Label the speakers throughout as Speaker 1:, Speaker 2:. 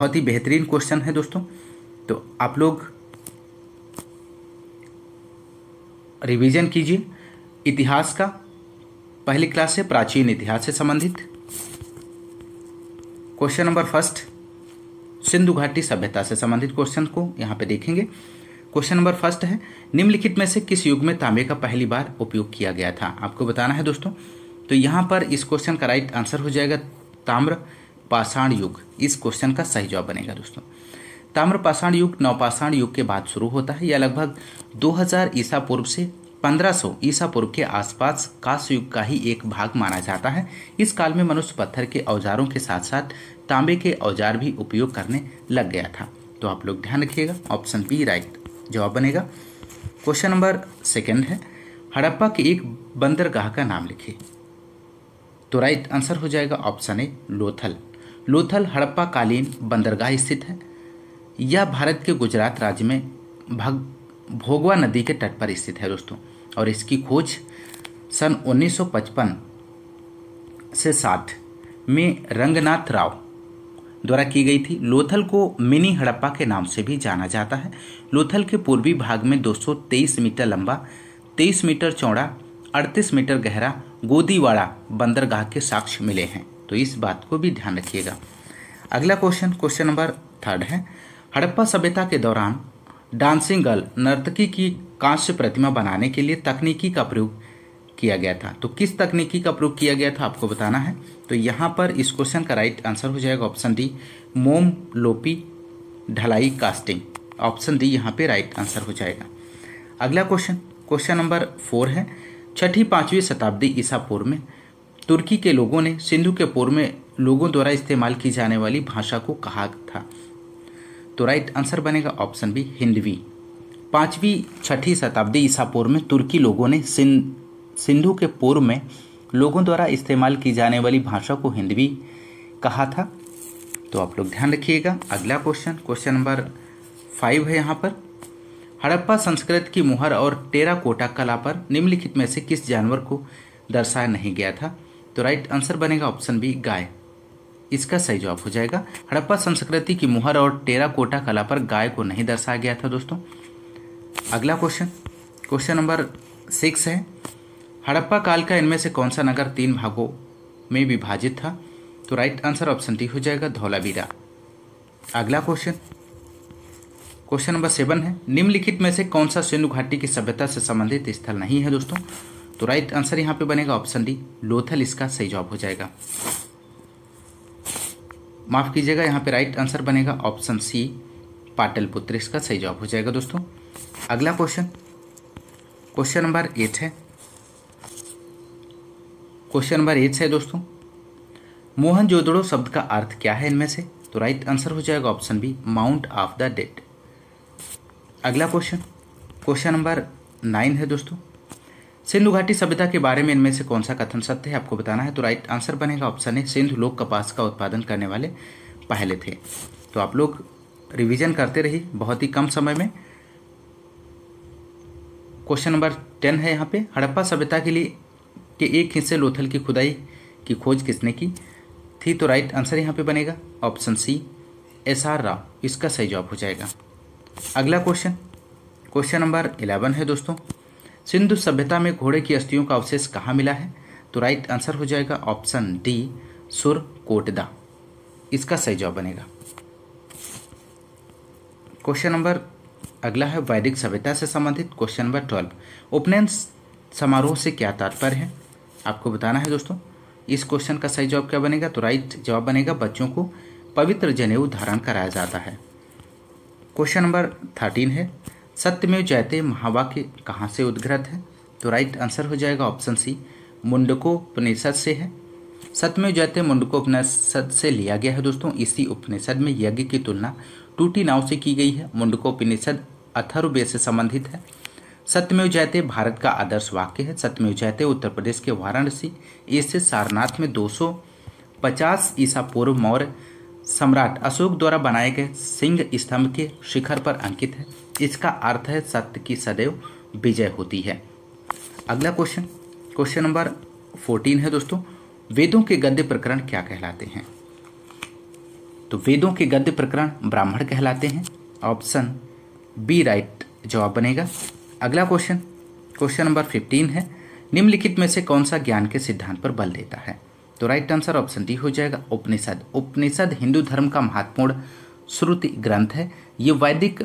Speaker 1: बहुत ही बेहतरीन क्वेश्चन है दोस्तों तो आप लोग रिवीजन कीजिए इतिहास का पहली क्लास है प्राचीन इतिहास से संबंधित क्वेश्चन नंबर फर्स्ट सिंधु घाटी सभ्यता से संबंधित क्वेश्चन को यहां पे देखेंगे क्वेश्चन नंबर फर्स्ट है निम्नलिखित में से किस युग में तांबे का पहली बार उपयोग किया गया था आपको बताना है दोस्तों तो यहां पर इस क्वेश्चन का राइट आंसर हो जाएगा ताम्र पाषाण युग इस क्वेश्चन का सही जवाब बनेगा दोस्तों ताम्रपाषाण युग नवपाषाण युग के बाद शुरू होता है या लगभग 2000 ईसा पूर्व से 1500 ईसा पूर्व के आसपास कांस्य युग का ही एक भाग माना जाता है इस काल में मनुष्य पत्थर के औजारों के साथ साथ तांबे के औजार भी उपयोग करने लग गया था तो आप लोग ध्यान रखिएगा ऑप्शन बी राइट जवाब बनेगा क्वेश्चन नंबर सेकेंड है हड़प्पा के एक बंदरगाह का नाम लिखिए तो राइट आंसर हो जाएगा ऑप्शन ए लोथल लोथल हड़प्पा कालीन बंदरगाह स्थित है यह भारत के गुजरात राज्य में भग भोगवा नदी के तट पर स्थित है दोस्तों और इसकी खोज सन 1955 से सात में रंगनाथ राव द्वारा की गई थी लोथल को मिनी हड़प्पा के नाम से भी जाना जाता है लोथल के पूर्वी भाग में 223 मीटर लंबा 23 मीटर चौड़ा 38 मीटर गहरा गोदीवाड़ा बंदरगाह के साक्ष्य मिले हैं तो इस बात को भी ध्यान रखिएगा अगला क्वेश्चन क्वेश्चन नंबर थर्ड है हड़प्पा सभ्यता के दौरान डांसिंग गर्ल नर्तकी की कांस्य प्रतिमा बनाने के लिए तकनीकी का प्रयोग किया गया था तो किस तकनीकी का प्रयोग किया गया था आपको बताना है तो यहाँ पर इस क्वेश्चन का राइट आंसर हो जाएगा ऑप्शन डी मोम लोपी ढलाई कास्टिंग ऑप्शन डी यहाँ पे राइट आंसर हो जाएगा अगला क्वेश्चन क्वेश्चन नंबर फोर है छठी पाँचवीं शताब्दी ईसा पूर्व में तुर्की के लोगों ने सिंधु के पूर्व में लोगों द्वारा इस्तेमाल की जाने वाली भाषा को कहा था तो राइट आंसर बनेगा ऑप्शन बी हिंदवी पाँचवीं छठी शताब्दी ईसा पूर्व में तुर्की लोगों ने सिंधु के पूर्व में लोगों द्वारा इस्तेमाल की जाने वाली भाषा को हिंदवी कहा था तो आप लोग ध्यान रखिएगा अगला क्वेश्चन क्वेश्चन नंबर फाइव है यहाँ पर हड़प्पा संस्कृत की मुहर और टेरा कोटा कला पर निम्नलिखित में से किस जानवर को दर्शाया नहीं गया था तो राइट आंसर बनेगा ऑप्शन बी गाय इसका सही जवाब हो जाएगा हड़प्पा संस्कृति की मुहर और टेरा कोटा कला पर गाय को नहीं दर्शाया गया था दोस्तों अगला क्वेश्चन क्वेश्चन नंबर सिक्स है हड़प्पा काल का इनमें से कौन सा नगर तीन भागों में विभाजित था तो राइट आंसर ऑप्शन डी हो जाएगा धौलावीरा अगला क्वेश्चन क्वेश्चन नंबर सेवन है निम्नलिखित में से कौन सा सिंधु घाटी की सभ्यता से संबंधित स्थल नहीं है दोस्तों तो राइट आंसर यहाँ पे बनेगा ऑप्शन डी लोथल इसका सही जवाब हो जाएगा माफ़ कीजिएगा यहाँ पे राइट आंसर बनेगा ऑप्शन सी पाटलपुत्र इसका सही जवाब हो जाएगा दोस्तों अगला क्वेश्चन क्वेश्चन नंबर एट है क्वेश्चन नंबर एट है दोस्तों मोहन जोदड़ो शब्द का अर्थ क्या है इनमें से तो राइट आंसर हो जाएगा option B mount of the dead अगला क्वेश्चन क्वेश्चन नंबर नाइन है दोस्तों सिंधु घाटी सभ्यता के बारे में इनमें से कौन सा कथन सत्य है आपको बताना है तो राइट आंसर बनेगा ऑप्शन ए सिंधु लोग कपास का उत्पादन करने वाले पहले थे तो आप लोग रिवीजन करते रहिए बहुत ही कम समय में क्वेश्चन नंबर टेन है यहाँ पे हड़प्पा सभ्यता के लिए के एक हिस्से लोथल की खुदाई की खोज किसने की थी तो राइट आंसर यहाँ पे बनेगा option C S R Rao इसका सही जवाब हो जाएगा अगला क्वेश्चन क्वेश्चन नंबर इलेवन है दोस्तों सिंधु सभ्यता में घोड़े की अस्थियों का अवशेष कहाँ मिला है तो राइट आंसर हो जाएगा ऑप्शन डी सुर कोटदा इसका सही जवाब बनेगा क्वेश्चन नंबर अगला है वैदिक सभ्यता से संबंधित क्वेश्चन नंबर ट्वेल्व उपनयन समारोह से क्या तात्पर्य है आपको बताना है दोस्तों इस क्वेश्चन का सही जवाब क्या बनेगा तो राइट जवाब बनेगा बच्चों को पवित्र जनेऊ धारण कराया जाता है क्वेश्चन नंबर थर्टीन है सत्यमेव जयते महावाक्य कहाँ से उद्घृत है तो राइट आंसर हो जाएगा ऑप्शन सी मुंडकोपनिषद से है सत्यमेव जयते मुंडकोपनिषद से लिया गया है दोस्तों इसी उपनिषद में यज्ञ की तुलना टूटी नाव से की गई है मुंडकोपनिषद अथर्ववेद से संबंधित है सत्यमेव जयते भारत का आदर्श वाक्य है सत्यमेव जयते उत्तर प्रदेश के वाराणसी इससे सारनाथ में 250 ईसा पूर्व मौर्य सम्राट अशोक द्वारा बनाए गए सिंह स्तंभ के शिखर पर अंकित है इसका अर्थ है सत्य की सदैव विजय होती है अगला क्वेश्चन क्वेश्चन नंबर फोर्टीन है दोस्तों वेदों के गद्य प्रकरण क्या कहलाते हैं तो वेदों के गद्य प्रकरण ब्राह्मण कहलाते हैं ऑप्शन बी राइट जवाब बनेगा अगला क्वेश्चन क्वेश्चन नंबर फिफ्टीन है निम्नलिखित में से कौन सा ज्ञान के सिद्धांत पर बल देता है तो राइट आंसर ऑप्शन डी हो जाएगा उपनिषद उपनिषद हिंदू धर्म का महत्वपूर्ण श्रुति ग्रंथ है ये वैदिक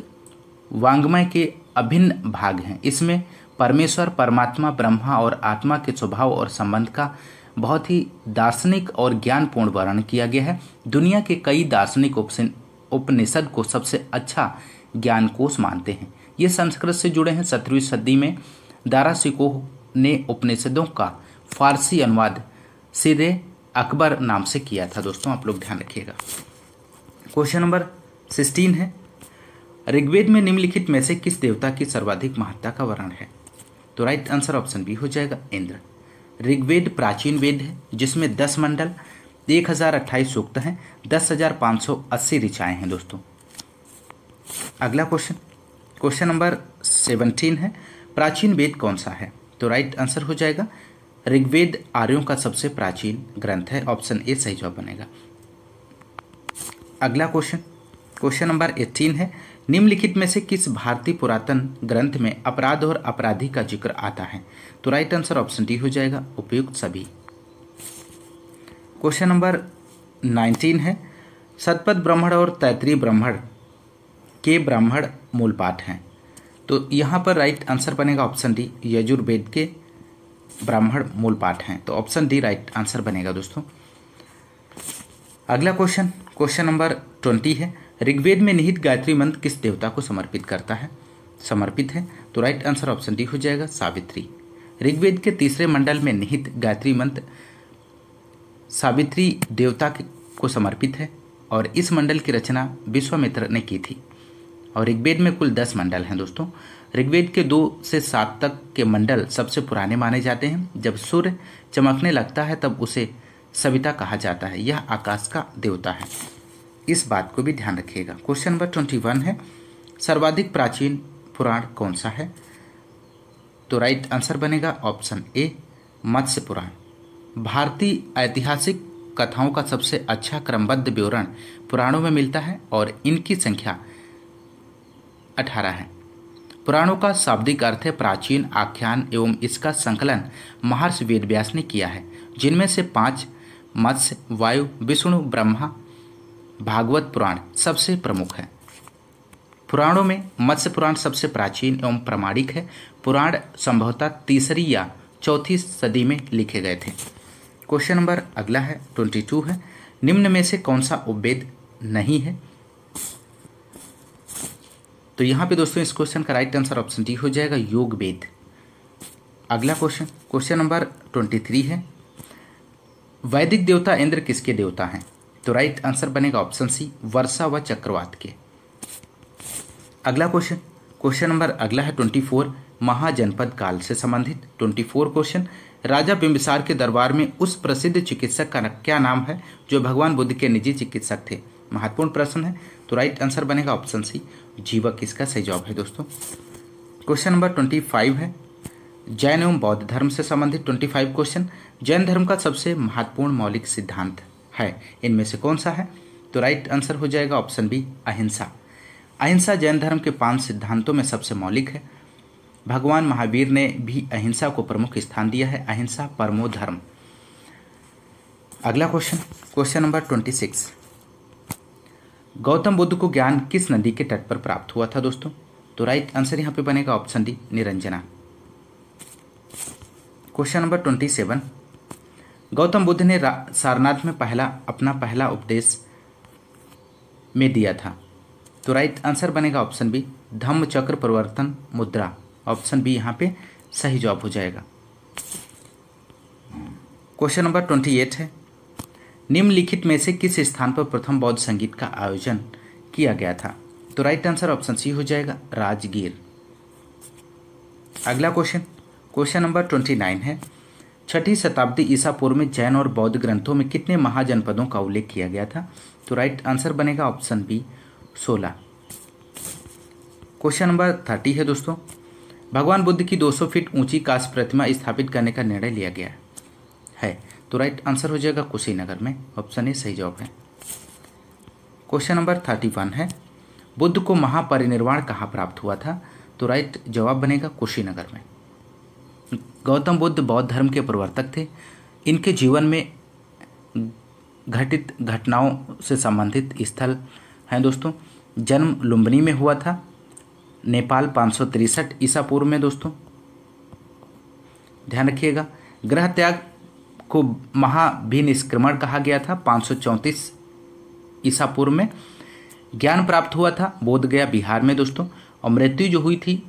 Speaker 1: वांग्मय के अभिन्न भाग हैं इसमें परमेश्वर परमात्मा ब्रह्मा और आत्मा के स्वभाव और संबंध का बहुत ही दार्शनिक और ज्ञानपूर्ण वर्णन किया गया है दुनिया के कई दार्शनिक उपनिषद को सबसे अच्छा ज्ञान कोश मानते हैं ये संस्कृत से जुड़े हैं सत्रहवीं सदी में दारा सिकोह ने उपनिषदों का फारसी अनुवाद सिरे अकबर नाम से किया था दोस्तों आप लोग ध्यान रखिएगा क्वेश्चन नंबर सिक्सटीन है ऋग्वेद में निम्नलिखित में से किस देवता की सर्वाधिक महत्ता का वर्ण है तो राइट आंसर ऑप्शन बी हो जाएगा इंद्र ऋग्वेद प्राचीन वेद है जिसमें दस मंडल एक हज़ार अट्ठाईस सूक्त हैं दस हज़ार पाँच सौ अस्सी ऋचाएँ हैं दोस्तों अगला क्वेश्चन क्वेश्चन नंबर सेवनटीन है प्राचीन वेद कौन सा है तो राइट आंसर हो जाएगा ऋग्वेद आर्यों का सबसे प्राचीन ग्रंथ है ऑप्शन ए सही जवाब बनेगा अगला क्वेश्चन क्वेश्चन नंबर एटीन है निम्नलिखित में से किस भारतीय पुरातन ग्रंथ में अपराध और अपराधी का जिक्र आता है तो राइट आंसर ऑप्शन डी हो जाएगा उपयुक्त सभी क्वेश्चन नंबर नाइनटीन है सतपथ ब्राह्मण और तैतरी ब्राह्मण के ब्राह्मण मूल पाठ हैं तो यहाँ पर राइट आंसर बनेगा ऑप्शन डी यजुर्वेद के ब्राह्मण मूल पाठ हैं तो ऑप्शन डी राइट आंसर बनेगा दोस्तों अगला क्वेश्चन क्वेश्चन नंबर ट्वेंटी है ऋग्वेद में निहित गायत्री मंत्र किस देवता को समर्पित करता है समर्पित है तो राइट आंसर ऑप्शन डी हो जाएगा सावित्री ऋग्वेद के तीसरे मंडल में निहित गायत्री मंत्र सावित्री देवता को समर्पित है और इस मंडल की रचना विश्वामित्र ने की थी और ऋग्वेद में कुल दस मंडल हैं दोस्तों ऋग्वेद के दो से सात तक के मंडल सबसे पुराने माने जाते हैं जब सूर्य चमकने लगता है तब उसे सविता कहा जाता है यह आकाश का देवता है इस बात को भी ध्यान रखिएगा क्वेश्चन नंबर ट्वेंटी वन है सर्वाधिक प्राचीन पुराण कौन सा है तो राइट आंसर बनेगा ऑप्शन ए मत्स्य पुराण भारतीय ऐतिहासिक कथाओं का सबसे अच्छा क्रमबद्ध विवरण पुराणों में मिलता है और इनकी संख्या अठारह है पुराणों का शाब्दिक अर्थ है प्राचीन आख्यान एवं इसका संकलन महर्षि वेदव्यास ने किया है जिनमें से पांच मत्स्य वायु विष्णु ब्रह्मा भागवत पुराण सबसे प्रमुख है पुराणों में मत्स्य पुराण सबसे प्राचीन एवं प्रामाणिक है पुराण संभवतः तीसरी या चौथी सदी में लिखे गए थे क्वेश्चन नंबर अगला है ट्वेंटी टू है निम्न में से कौन सा उपवेद नहीं है तो यहाँ पे दोस्तों इस क्वेश्चन का राइट आंसर ऑप्शन डी हो जाएगा योग वेद अगला question question number twenty three है वैदिक देवता इंद्र किसके देवता हैं तो राइट आंसर बनेगा ऑप्शन सी वर्षा व चक्रवात के अगला क्वेश्चन क्वेश्चन नंबर अगला है ट्वेंटी फोर महाजनपद काल से संबंधित ट्वेंटी फोर क्वेश्चन राजा बिंबिसार के दरबार में उस प्रसिद्ध चिकित्सक का क्या नाम है जो भगवान बुद्ध के निजी चिकित्सक थे महत्वपूर्ण प्रश्न है तो राइट आंसर बनेगा ऑप्शन सी जीवक इसका सही जवाब है दोस्तों क्वेश्चन नंबर ट्वेंटी फाइव है जैन एवं बौद्ध धर्म से संबंधित ट्वेंटी फाइव क्वेश्चन जैन धर्म का सबसे महत्वपूर्ण मौलिक सिद्धांत है इनमें से कौन सा है तो राइट आंसर हो जाएगा ऑप्शन बी अहिंसा अहिंसा जैन धर्म के पांच सिद्धांतों में सबसे मौलिक है भगवान महावीर ने भी अहिंसा को प्रमुख स्थान दिया है अहिंसा परमो धर्म अगला question question number twenty six Gautam Buddha को ज्ञान किस नदी के तट पर प्राप्त हुआ था दोस्तों तो राइट आंसर यहां पे बनेगा option D Niranjana question number twenty seven Gautam Buddha ने सारनाथ में पहला अपना पहला उपदेश में दिया था तो राइट आंसर बनेगा ऑप्शन बी धम्म चक्र परिवर्तन मुद्रा ऑप्शन बी यहाँ पे सही जवाब हो जाएगा क्वेश्चन नंबर ट्वेंटी एट है निम्नलिखित में से किस स्थान पर प्रथम बौद्ध संगीत का आयोजन किया गया था तो राइट आंसर ऑप्शन सी हो जाएगा राजगीर अगला question question number twenty nine है छठी शताब्दी ईसा पूर्व में जैन और बौद्ध ग्रंथों में कितने महाजनपदों का उल्लेख किया गया था तो राइट आंसर बनेगा ऑप्शन बी सोलह क्वेश्चन नंबर थर्टी है दोस्तों भगवान बुद्ध की 200 फीट ऊंची काश प्रतिमा स्थापित करने का निर्णय लिया गया है तो राइट आंसर हो जाएगा कुशीनगर में ऑप्शन ए सही जवाब है क्वेश्चन नंबर थर्टी वन है बुद्ध को महापरिनिर्वाण कहाँ प्राप्त हुआ था तो राइट जवाब बनेगा कुशीनगर में गौतम बुद्ध बौद्ध धर्म के प्रवर्तक थे इनके जीवन में घटित घटनाओं से संबंधित स्थल हैं दोस्तों जन्म लुम्बनी में हुआ था नेपाल पाँच सौ तिरसठ ईसा पूर्व में दोस्तों ध्यान रखिएगा ग्रह त्याग को महाभिनिष्क्रमण कहा गया था पाँच सौ चौंतीस ईसा पूर्व में ज्ञान प्राप्त हुआ था बोध गया बिहार में दोस्तों और मृत्यु जो हुई थी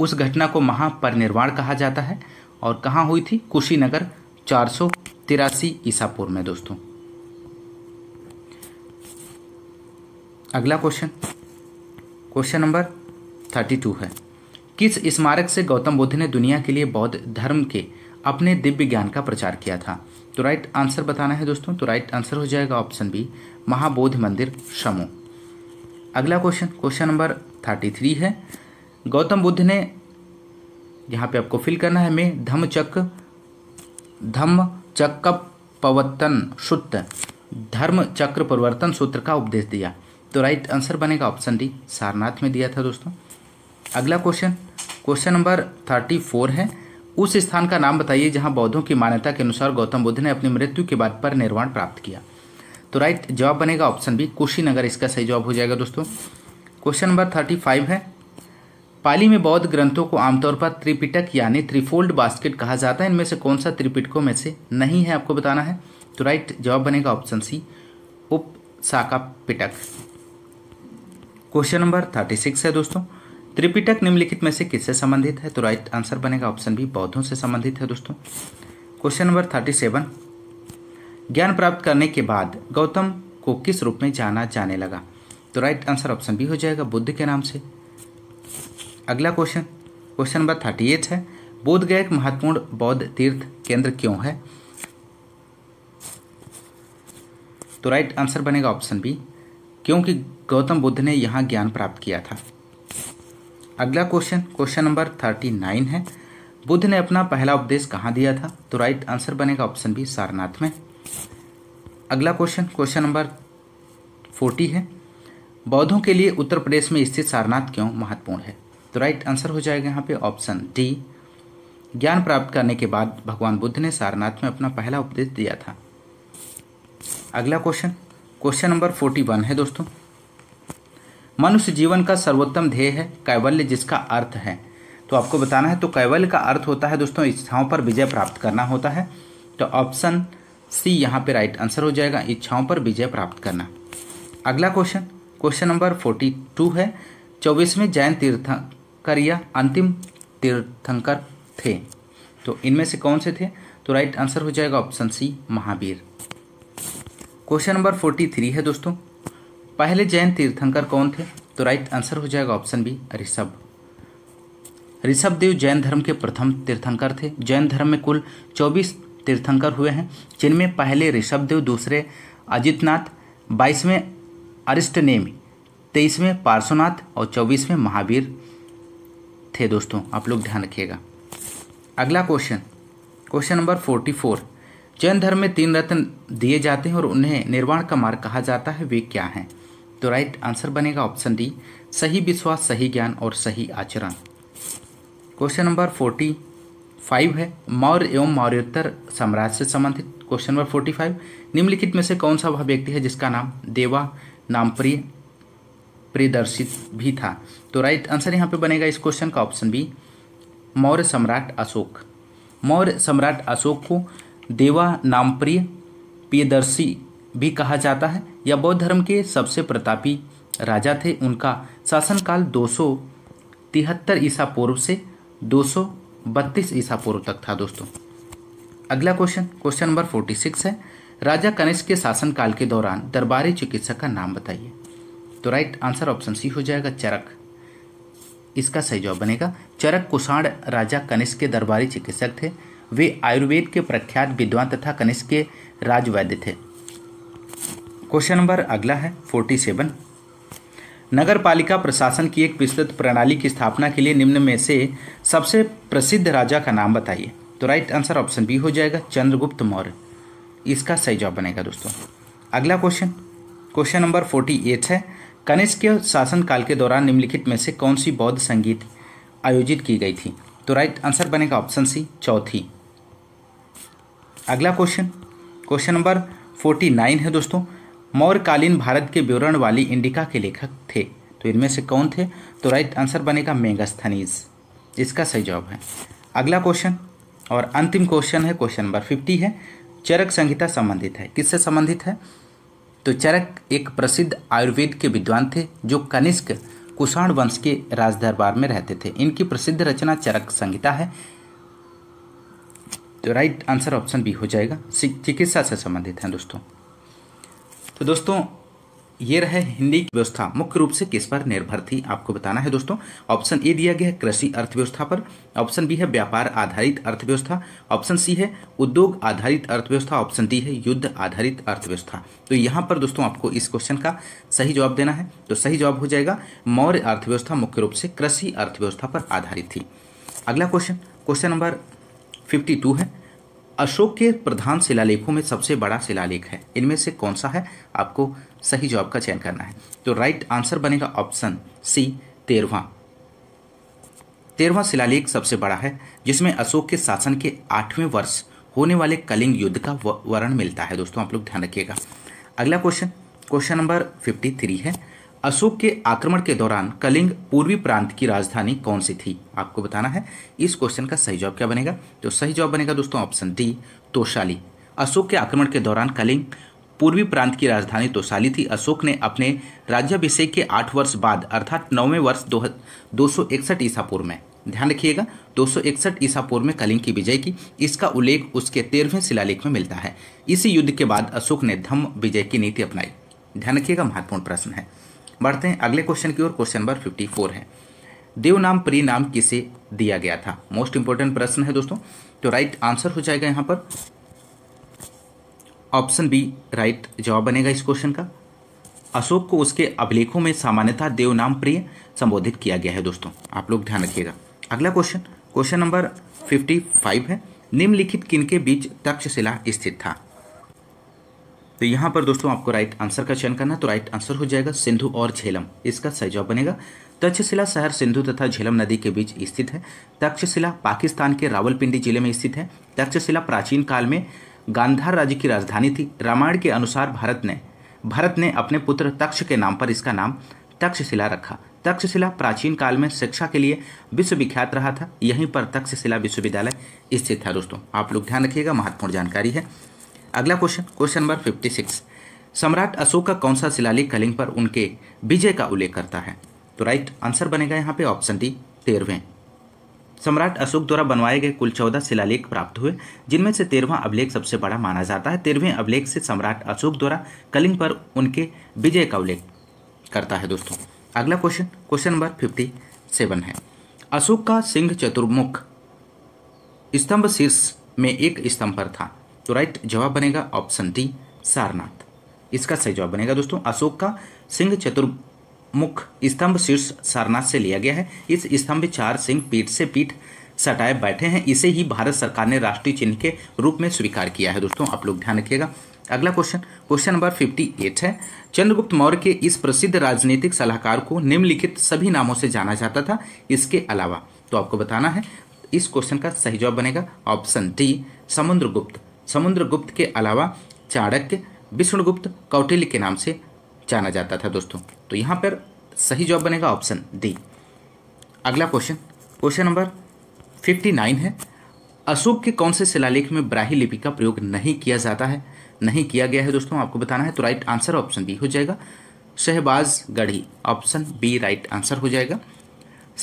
Speaker 1: उस घटना को महापरिनिर्वाण कहा जाता है और कहाँ हुई थी कुशीनगर चार सौ तिरासी ईसापुर में दोस्तों अगला question question number thirty two है किस स्मारक से गौतम बुद्ध ने दुनिया के लिए बौद्ध धर्म के अपने दिव्य ज्ञान का प्रचार किया था तो राइट आंसर बताना है दोस्तों तो राइट आंसर हो जाएगा ऑप्शन बी महाबोध मंदिर शमो अगला question question number thirty three है गौतम बुद्ध ने यहाँ पे आपको फिल करना है में धम चक धम चक पवत्तन सूत्र धर्म चक्र परिवर्तन सूत्र का उपदेश दिया तो राइट आंसर बनेगा ऑप्शन डी सारनाथ में दिया था दोस्तों अगला question question number thirty four है उस स्थान का नाम बताइए जहाँ बौद्धों की मान्यता के अनुसार गौतम बुद्ध ने अपनी मृत्यु के बाद पर निर्वाण प्राप्त किया तो राइट जवाब बनेगा ऑप्शन बी कुशीनगर इसका सही जवाब हो जाएगा दोस्तों क्वेश्चन नंबर थर्टी फाइव है पाली में बौद्ध ग्रंथों को आमतौर पर त्रिपिटक यानी थ्रीफोल्ड बास्केट कहा जाता है इनमें से कौन सा त्रिपिटकों में से नहीं है आपको बताना है तो राइट जवाब बनेगा ऑप्शन सी उप पिटक क्वेश्चन नंबर थर्टी सिक्स है दोस्तों त्रिपिटक निम्नलिखित में से किससे संबंधित है तो राइट आंसर बनेगा ऑप्शन बी बौद्धों से संबंधित है दोस्तों क्वेश्चन नंबर थर्टी सेवन ज्ञान प्राप्त करने के बाद गौतम को किस रूप में जाना जाने लगा तो राइट आंसर ऑप्शन बी हो जाएगा बुद्ध के नाम से अगला question question number thirty eight है बोध गया एक महत्वपूर्ण बौद्ध तीर्थ केंद्र क्यों है तो राइट आंसर बनेगा ऑप्शन बी क्योंकि गौतम बुद्ध ने यहां ज्ञान प्राप्त किया था अगला question question number thirty nine है बुद्ध ने अपना पहला उपदेश कहाँ दिया था तो राइट आंसर बनेगा ऑप्शन बी सारनाथ में अगला क्वेश्चन क्वेश्चन नंबर फोर्टी है बौद्धों के लिए उत्तर प्रदेश में स्थित सारनाथ क्यों महत्वपूर्ण है तो राइट आंसर हो जाएगा यहाँ पे ऑप्शन डी ज्ञान प्राप्त करने के बाद भगवान बुद्ध ने सारनाथ में अपना पहला उपदेश दिया था अगला question question number forty one है दोस्तों मनुष्य जीवन का सर्वोत्तम ध्येय है कैवल्य जिसका अर्थ है तो आपको बताना है तो कैवल्य का अर्थ होता है दोस्तों इच्छाओं पर विजय प्राप्त करना होता है तो ऑप्शन सी यहाँ पे राइट आंसर हो जाएगा इच्छाओं पर विजय प्राप्त करना अगला question question number forty two है चौबीसवें जैन तीर्थ कर यह अंतिम तीर्थंकर थे तो इनमें से कौन से थे तो राइट आंसर हो जाएगा option C Mahavir question number forty three है दोस्तों पहले जैन तीर्थंकर कौन थे तो राइट आंसर हो जाएगा ऑप्शन बी ऋषभ ऋषभ देव जैन धर्म के प्रथम तीर्थंकर थे जैन धर्म में कुल चौबीस तीर्थंकर हुए हैं जिनमें पहले ऋषभ देव दूसरे अजितनाथ बाईसवें अरिष्ट नेमी तेईसवें पार्श्वनाथ और चौबीसवें महावीर थे दोस्तों आप लोग ध्यान रखिएगा अगला question question number forty four Jain धर्म में तीन रत्न दिए जाते हैं और उन्हें निर्वाण का मार्ग कहा जाता है वे क्या हैं तो राइट आंसर बनेगा ऑप्शन डी सही विश्वास सही ज्ञान और सही आचरण क्वेश्चन नंबर फोर्टी फाइव है मौर्य एवं मौर्योत्तर साम्राज्य से संबंधित क्वेश्चन नंबर फोर्टी फाइव निम्नलिखित में से कौन सा वह व्यक्ति है जिसका नाम देवा नामप्रिय प्रदर्शित भी था तो राइट आंसर यहाँ पे बनेगा इस क्वेश्चन का ऑप्शन बी मौर्य सम्राट अशोक मौर्य सम्राट अशोक को देवा नामप्रिय प्रियदर्शी भी कहा जाता है या बौद्ध धर्म के सबसे प्रतापी राजा थे उनका शासनकाल दो सौ तिहत्तर ईसा पूर्व से दो सौ बत्तीस ईसा पूर्व तक था दोस्तों अगला question question number forty six है राजा कनिष्क के शासनकाल के दौरान दरबारी चिकित्सक का नाम बताइए तो राइट आंसर ऑप्शन सी हो जाएगा चरक इसका सही जवाब बनेगा चरक कुषाण राजा कनिष्क के दरबारी चिकित्सक थे वे आयुर्वेद के प्रख्यात विद्वान तथा कनिष्क के राजवैद्य थे क्वेश्चन नंबर अगला है फोर्टी सेवन नगर पालिका प्रशासन की एक विस्तृत प्रणाली की स्थापना के लिए निम्न में से सबसे प्रसिद्ध राजा का नाम बताइए तो राइट आंसर ऑप्शन बी हो जाएगा चंद्रगुप्त मौर्य इसका सही जवाब बनेगा दोस्तों अगला question question number forty eight है कनिष्क के शासनकाल के दौरान निम्नलिखित में से कौन सी बौद्ध संगीत आयोजित की गई थी तो राइट आंसर बनेगा ऑप्शन सी चौथी अगला question question number forty nine है दोस्तों मौर्यकालीन भारत के विवरण वाली इंडिका के लेखक थे तो इनमें से कौन थे तो राइट आंसर बनेगा मेगास्थनीज इसका सही जवाब है अगला क्वेश्चन और अंतिम क्वेश्चन है क्वेश्चन नंबर फिफ्टी है चरक संहिता संबंधित है किससे संबंधित है तो चरक एक प्रसिद्ध आयुर्वेद के विद्वान थे जो कनिष्क कुषाण वंश के राजदरबार में रहते थे इनकी प्रसिद्ध रचना चरक संहिता है तो राइट आंसर ऑप्शन बी हो जाएगा चिकित्सा से संबंधित हैं दोस्तों तो दोस्तों ये रहे हिंदी की व्यवस्था मुख्य रूप से किस पर निर्भर थी आपको बताना है दोस्तों ऑप्शन ए दिया गया है कृषि अर्थव्यवस्था पर ऑप्शन बी है व्यापार आधारित अर्थव्यवस्था ऑप्शन सी है उद्योग आधारित अर्थव्यवस्था ऑप्शन डी है युद्ध आधारित अर्थव्यवस्था तो यहाँ पर दोस्तों आपको इस क्वेश्चन का सही जवाब देना है तो सही जवाब हो जाएगा मौर्य अर्थव्यवस्था मुख्य रूप से कृषि अर्थव्यवस्था पर आधारित थी अगला क्वेश्चन क्वेश्चन नंबर फिफ्टी है अशोक के प्रधान शिलालेखों में सबसे बड़ा शिलालेख है इनमें से कौन सा है आपको सही जवाब का चयन करना है तो राइट आंसर बनेगा ऑप्शन सी तेरवा तेरवा शिलालेख सबसे बड़ा है जिसमें अशोक के शासन के आठवें वर्ष होने वाले कलिंग युद्ध का वर्ण मिलता है दोस्तों आप लोग ध्यान रखिएगा अगला question question number fifty three है अशोक के आक्रमण के दौरान कलिंग पूर्वी प्रांत की राजधानी कौन सी थी आपको बताना है इस क्वेश्चन का सही जवाब क्या बनेगा तो सही जवाब बनेगा दोस्तों ऑप्शन डी तोशाली अशोक के आक्रमण के दौरान कलिंग पूर्वी प्रांत की राजधानी तोशाली थी अशोक ने अपने राज्याभिषेक के आठ वर्ष बाद अर्थात नौवें वर्ष दो, सौ इकसठ ईसा पूर्व में ध्यान रखिएगा दो सौ इकसठ ईसा पूर्व में कलिंग की विजय की इसका उल्लेख उसके तेरहवें शिलालेख में मिलता है इसी युद्ध के बाद अशोक ने धम्म विजय की नीति अपनाई ध्यान रखिएगा महत्वपूर्ण प्रश्न है बढ़ते हैं अगले क्वेश्चन की ओर क्वेश्चन नंबर फिफ्टी फोर है देव नाम प्रिय नाम किसे दिया गया था मोस्ट इंपोर्टेंट प्रश्न है दोस्तों तो राइट आंसर हो जाएगा यहाँ पर ऑप्शन बी राइट जवाब बनेगा इस क्वेश्चन का अशोक को उसके अभिलेखों में सामान्यतः देवनाम प्रिय संबोधित किया गया है दोस्तों आप लोग ध्यान रखिएगा अगला question question number fifty five है निम्नलिखित किनके बीच तक्षशिला स्थित था तो यहाँ पर दोस्तों आपको राइट आंसर का चयन करना तो राइट आंसर हो जाएगा सिंधु और झेलम इसका सही जवाब बनेगा तक्षशिला शहर सिंधु तथा झेलम नदी के बीच स्थित है तक्षशिला पाकिस्तान के रावलपिंडी जिले में स्थित है तक्षशिला प्राचीन काल में गांधार राज्य की राजधानी थी रामायण के अनुसार भारत ने भरत ने अपने पुत्र तक्ष के नाम पर इसका नाम तक्षशिला रखा तक्षशिला प्राचीन काल में शिक्षा के लिए विश्वविख्यात रहा था यहीं पर तक्षशिला विश्वविद्यालय स्थित था दोस्तों आप लोग ध्यान रखिएगा महत्वपूर्ण जानकारी है अगला question question number fifty six सम्राट अशोक का कौन सा शिलालेख कलिंग पर उनके विजय का उल्लेख करता है तो राइट आंसर बनेगा यहाँ पे ऑप्शन डी तेरहवें सम्राट अशोक द्वारा बनवाए गए कुल चौदह शिलालेख प्राप्त हुए जिनमें से तेरहवा अभिलेख सबसे बड़ा माना जाता है तेरहवें अभिलेख से सम्राट अशोक द्वारा कलिंग पर उनके विजय का उल्लेख करता है दोस्तों अगला question question number fifty seven है अशोक का सिंह चतुर्मुख स्तंभ शीर्ष में एक स्तंभ पर था तो राइट जवाब बनेगा ऑप्शन डी सारनाथ इसका सही जवाब बनेगा दोस्तों अशोक का सिंह चतुर्मुख मुख स्तंभ शीर्ष सारनाथ से लिया गया है इस स्तंभ चार सिंह पीठ से पीठ सटाए बैठे हैं इसे ही भारत सरकार ने राष्ट्रीय चिन्ह के रूप में स्वीकार किया है दोस्तों आप लोग ध्यान रखिएगा अगला क्वेश्चन क्वेश्चन नंबर 58 है चंद्रगुप्त मौर्य के इस प्रसिद्ध राजनीतिक सलाहकार को निम्नलिखित सभी नामों से जाना जाता था इसके अलावा तो आपको बताना है इस क्वेश्चन का सही जवाब बनेगा ऑप्शन डी समुद्रगुप्त समुद्रगुप्त के अलावा चाणक्य विष्णुगुप्त कौटिल्य के नाम से जाना जाता था दोस्तों तो यहाँ पर सही जवाब बनेगा ऑप्शन डी अगला question question number fifty nine है अशोक के कौन से शिलालेख में ब्राही लिपि का प्रयोग नहीं किया जाता है नहीं किया गया है दोस्तों आपको बताना है तो राइट आंसर ऑप्शन बी हो जाएगा Shahbaz Garhi option B right answer हो जाएगा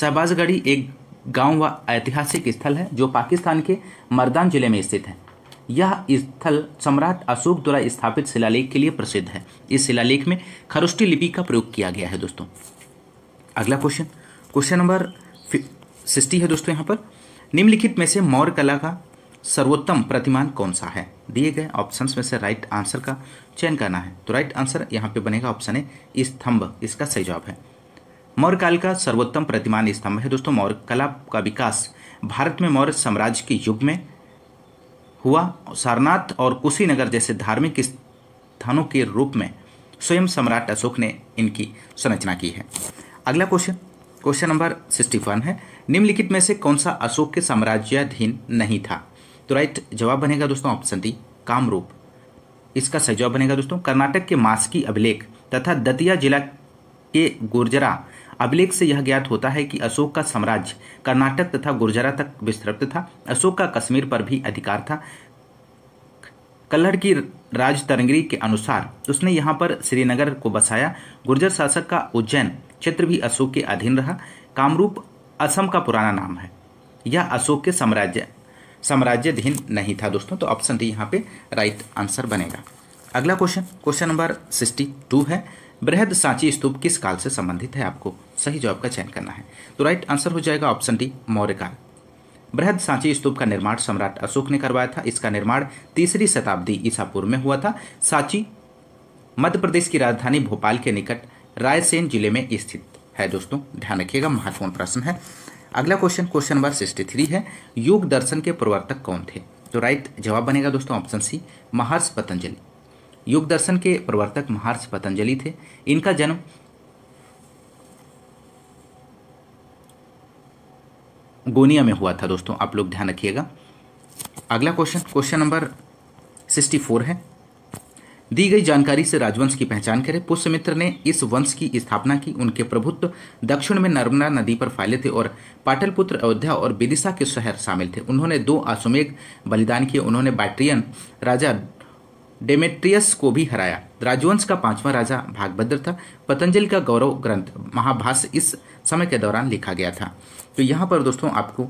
Speaker 1: शहबाज गढ़ी एक गांव व ऐतिहासिक स्थल है जो पाकिस्तान के मर्दान जिले में स्थित है यह स्थल सम्राट अशोक द्वारा स्थापित शिलालेख के लिए प्रसिद्ध है इस शिलालेख में खरुष्टी लिपि का प्रयोग किया गया है दोस्तों अगला क्वेश्चन क्वेश्चन नंबर सिक्सटी है दोस्तों यहाँ पर निम्नलिखित में से मौर्य कला का सर्वोत्तम प्रतिमान कौन सा है दिए गए ऑप्शंस में से राइट आंसर का चयन करना है तो राइट आंसर यहाँ पे बनेगा ऑप्शन ए स्तंभ इसका सही जवाब है मौर्य काल का सर्वोत्तम प्रतिमान स्तंभ है दोस्तों मौर्य कला का विकास भारत में मौर्य साम्राज्य के युग में हुआ सारनाथ और कुशीनगर जैसे धार्मिक स्थानों के रूप में स्वयं सम्राट अशोक ने इनकी संरचना की है अगला question question number sixty one है निम्नलिखित में से कौन सा अशोक के साम्राज्याधीन नहीं था तो राइट जवाब बनेगा दोस्तों ऑप्शन डी कामरूप इसका सही जवाब बनेगा दोस्तों कर्नाटक के मास्की अभिलेख तथा दतिया जिला के गुर्जरा अभिलेख से यह ज्ञात होता है कि अशोक का साम्राज्य कर्नाटक तथा गुर्जरा तक विस्तृत था अशोक का कश्मीर पर भी अधिकार था कल्लड़ की राज तरंगरी के अनुसार उसने यहाँ पर श्रीनगर को बसाया गुर्जर शासक का उज्जैन क्षेत्र भी अशोक के अधीन रहा कामरूप असम का पुराना नाम है यह अशोक के साम्राज्य साम्राज्यधीन नहीं था दोस्तों तो ऑप्शन डी यहाँ पे राइट आंसर बनेगा अगला question question number sixty two है बृहद सांची स्तूप किस काल से संबंधित है आपको सही जवाब का चयन करना है तो राइट आंसर हो जाएगा ऑप्शन डी मौर्य काल बृहद सांची स्तूप का निर्माण सम्राट अशोक ने करवाया था इसका निर्माण तीसरी शताब्दी ईसा पूर्व में हुआ था सांची मध्य प्रदेश की राजधानी भोपाल के निकट रायसेन जिले में स्थित है दोस्तों ध्यान रखिएगा महत्वपूर्ण प्रश्न है अगला question question number sixty three है योग दर्शन के प्रवर्तक कौन थे तो राइट जवाब बनेगा दोस्तों ऑप्शन सी महर्ष पतंजलि योग दर्शन के प्रवर्तक महर्षि पतंजलि थे इनका जन्म गोनिया में हुआ था दोस्तों आप लोग ध्यान रखिएगा अगला question question number sixty four है दी गई जानकारी से राजवंश की पहचान करें पुष्यमित्र ने इस वंश की स्थापना की उनके प्रभुत्व दक्षिण में नर्मदा नदी पर फैले थे और पाटलपुत्र अयोध्या और विदिशा के शहर शामिल थे उन्होंने दो अश्वमेघ बलिदान किए उन्होंने बैट्रियन राजा डेमेट्रियस को भी हराया राजवंश का पांचवा राजा भागभद्र था पतंजलि का गौरव ग्रंथ महाभाष इस समय के दौरान लिखा गया था तो यहाँ पर दोस्तों आपको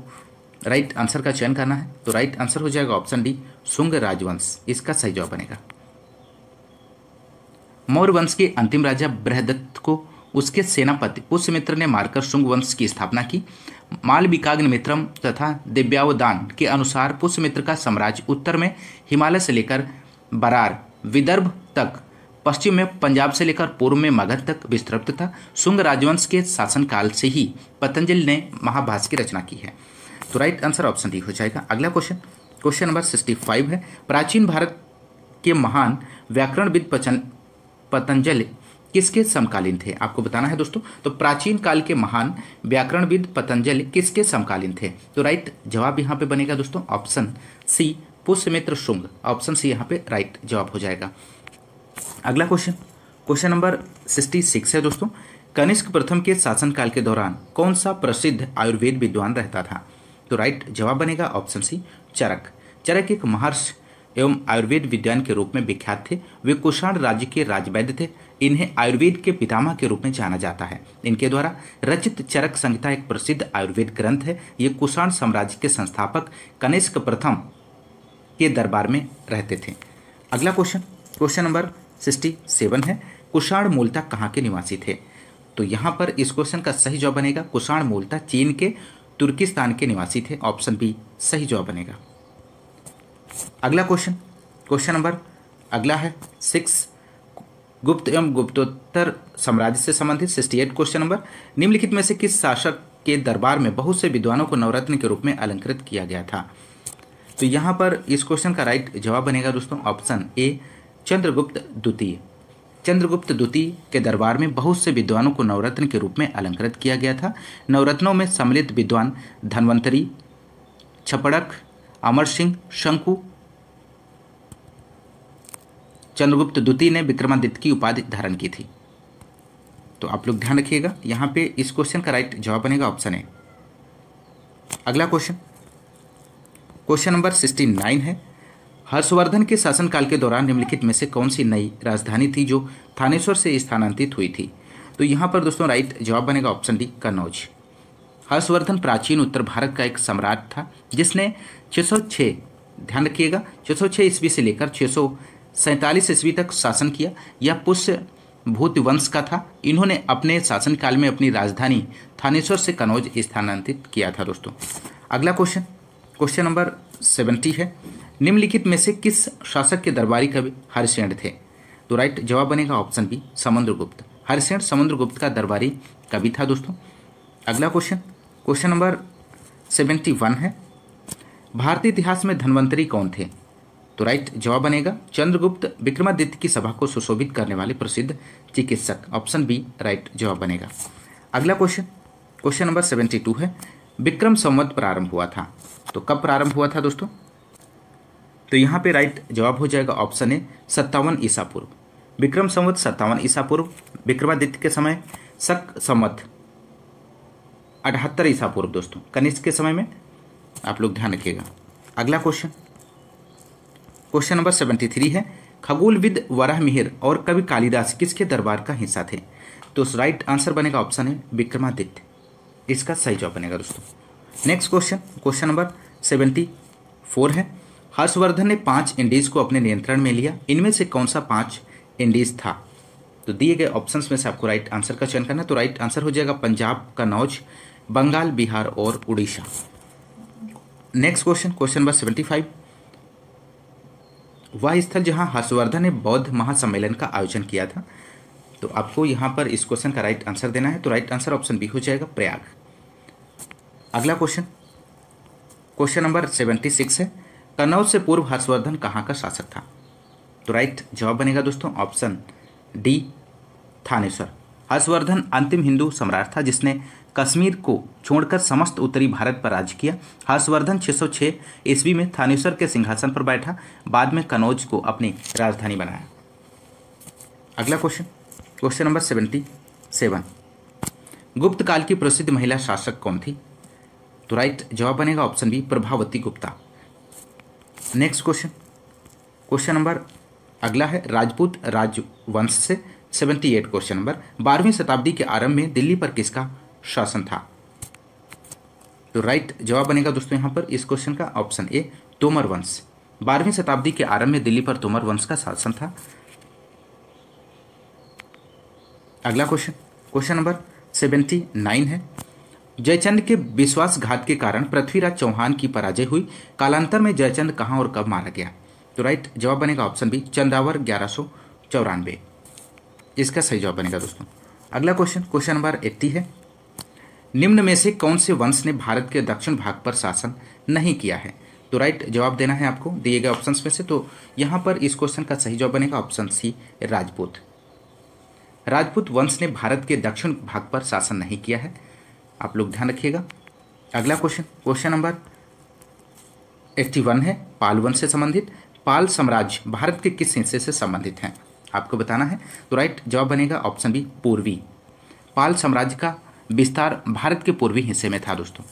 Speaker 1: राइट आंसर का चयन करना है तो राइट आंसर हो जाएगा ऑप्शन डी सुंग राजवंश इसका सही जवाब बनेगा मौर्य वंश के अंतिम राजा बृहदत्त को उसके सेनापति पुष्यमित्र ने मारकर शुंग वंश की स्थापना की मालविकाग्न मित्रम तथा दिव्यावदान के अनुसार पुष्यमित्र का साम्राज्य उत्तर में हिमालय से लेकर बरार विदर्भ तक पश्चिम में पंजाब से लेकर पूर्व में मगध तक विस्तृत था शुंग राजवंश के शासनकाल से ही पतंजलि ने महाभाष की रचना की है तो राइट आंसर ऑप्शन डी हो जाएगा अगला question question number sixty five है प्राचीन भारत के महान व्याकरणविद पतंजलि किसके समकालीन थे आपको बताना है दोस्तों तो प्राचीन काल के महान व्याकरणविद पतंजलि किसके समकालीन थे तो राइट जवाब यहाँ पे बनेगा दोस्तों option C Pushyamitra Shunga option C यहाँ पे राइट जवाब हो जाएगा अगला question question number sixty six है दोस्तों कनिष्क प्रथम के शासनकाल के दौरान कौन सा प्रसिद्ध आयुर्वेद विद्वान रहता था तो राइट जवाब बनेगा ऑप्शन सी चरक चरक एक महर्ष एवं आयुर्वेद विद्वान के रूप में विख्यात थे वे कुषाण राज्य के राजवैद्य थे इन्हें आयुर्वेद के पितामह के रूप में जाना जाता है इनके द्वारा रचित चरक संहिता एक प्रसिद्ध आयुर्वेद ग्रंथ है ये कुषाण साम्राज्य के संस्थापक कनिष्क प्रथम के दरबार में रहते थे अगला question question number sixty seven है कुषाण मूलता कहाँ के निवासी थे तो यहाँ पर इस क्वेश्चन का सही जवाब बनेगा कुषाण मूलता चीन के तुर्किस्तान के निवासी थे ऑप्शन बी सही जवाब बनेगा अगला क्वेश्चन क्वेश्चन नंबर अगला है सिक्स गुप्त एवं गुप्तोत्तर साम्राज्य से संबंधित सिक्सटी एट क्वेश्चन नंबर निम्नलिखित में से किस शासक के दरबार में बहुत से विद्वानों को नवरत्न के रूप में अलंकृत किया गया था तो यहाँ पर इस क्वेश्चन का राइट जवाब बनेगा दोस्तों ऑप्शन ए चंद्रगुप्त द्वितीय चंद्रगुप्त द्वितीय के दरबार में बहुत से विद्वानों को नवरत्न के रूप में अलंकृत किया गया था नवरत्नों में सम्मिलित विद्वान धनवंतरी छपड़क अमर सिंह शंकु चंद्रगुप्त द्वितीय ने विक्रमादित्य की उपाधि धारण की थी तो आप लोग ध्यान रखिएगा यहाँ पे इस क्वेश्चन का राइट जवाब बनेगा ऑप्शन ए अगला question question number sixty nine है हर्षवर्धन के शासनकाल के दौरान निम्नलिखित में से कौन सी नई राजधानी थी जो थानेश्वर से स्थानांतरित हुई थी तो यहाँ पर दोस्तों राइट जवाब बनेगा ऑप्शन डी कन्नौज हर्षवर्धन प्राचीन उत्तर भारत का एक सम्राट था जिसने 606 ध्यान रखिएगा 606 ईस्वी से लेकर छः ईस्वी तक शासन किया यह पुष्य भूत वंश का था इन्होंने अपने शासनकाल में अपनी राजधानी थानेश्वर से कनौज स्थानांतरित किया था दोस्तों अगला क्वेश्चन क्वेश्चन नंबर सेवेंटी है निम्नलिखित में से किस शासक के दरबारी कवि हरिसेण थे तो राइट जवाब बनेगा ऑप्शन बी समुद्रगुप्त हरिसेण समुद्रगुप्त का दरबारी कवि था दोस्तों अगला question question number seventy one है भारतीय इतिहास में धनवंतरी कौन थे तो राइट जवाब बनेगा चंद्रगुप्त विक्रमादित्य की सभा को सुशोभित करने वाले प्रसिद्ध चिकित्सक ऑप्शन बी राइट जवाब बनेगा अगला question question number seventy two है विक्रम संवत प्रारंभ हुआ था तो कब प्रारंभ हुआ था दोस्तों तो यहाँ पे राइट जवाब हो जाएगा ऑप्शन ए सत्तावन ईसा पूर्व विक्रम संवत सत्तावन ईसा पूर्व विक्रमादित्य के समय शक संवत अठहत्तर ईसा पूर्व दोस्तों कनिष्ठ के समय में आप लोग ध्यान रखिएगा अगला question question number seventy three है खगोलविद वराह मिहिर और कवि कालिदास किसके दरबार का हिस्सा थे तो राइट आंसर बनेगा ऑप्शन है विक्रमादित्य इसका सही जवाब बनेगा दोस्तों next question question number seventy four है हर्षवर्धन ने पांच इंडीज को अपने नियंत्रण में लिया इनमें से कौन सा पांच इंडीज था तो दिए गए ऑप्शंस में से आपको राइट आंसर का चयन करना तो राइट आंसर हो जाएगा पंजाब कन्नौज बंगाल बिहार और Orissa next question question number seventy five वह स्थल जहां हर्षवर्धन ने बौद्ध महासम्मेलन का आयोजन किया था तो आपको यहाँ पर इस क्वेश्चन का राइट आंसर देना है तो राइट आंसर ऑप्शन बी हो जाएगा प्रयाग अगला question question number seventy six है कन्नौज से पूर्व हर्षवर्धन कहाँ का शासक था तो राइट जवाब बनेगा दोस्तों ऑप्शन डी थानेश्वर हर्षवर्धन अंतिम हिंदू सम्राट था जिसने कश्मीर को छोड़कर समस्त उत्तरी भारत पर राज किया हर्षवर्धन 606 ईस्वी में थानेश्वर के सिंहासन पर बैठा बाद में कनौज को अपनी राजधानी बनाया अगला question question number seventy seven Gupta काल की प्रसिद्ध महिला शासक कौन थी तो राइट जवाब बनेगा option B Prabhavati Gupta next question question number अगला है राजपूत राजवंश से सेवेंटी एट क्वेश्चन नंबर बारहवीं शताब्दी के आरंभ में दिल्ली पर किसका शासन था तो राइट जवाब बनेगा दोस्तों यहां पर इस क्वेश्चन का ऑप्शन ए तोमर वंश बारहवीं शताब्दी के आरंभ में दिल्ली पर तोमर वंश का शासन था अगला question question number seventy nine है जयचंद के विश्वासघात के कारण पृथ्वीराज चौहान की पराजय हुई कालांतर में जयचंद कहा और कब मारा गया तो राइट जवाब बनेगा ऑप्शन बी चंद्रावर ग्यारह सौ इसका सही जवाब बनेगा दोस्तों अगला क्वेश्चन क्वेश्चन नंबर एट्टी है निम्न में से कौन से वंश ने भारत के दक्षिण भाग पर शासन नहीं किया है तो राइट जवाब देना है आपको दिए गए ऑप्शन में से तो यहाँ पर इस क्वेश्चन का सही जवाब बनेगा ऑप्शन सी राजपूत राजपूत वंश ने भारत के दक्षिण भाग पर शासन नहीं किया है आप लोग ध्यान रखिएगा अगला question question number eighty one है पाल वन से संबंधित पाल साम्राज्य भारत के किस हिस्से से संबंधित हैं आपको बताना है तो राइट जवाब बनेगा ऑप्शन बी पूर्वी पाल साम्राज्य का विस्तार भारत के पूर्वी हिस्से में था दोस्तों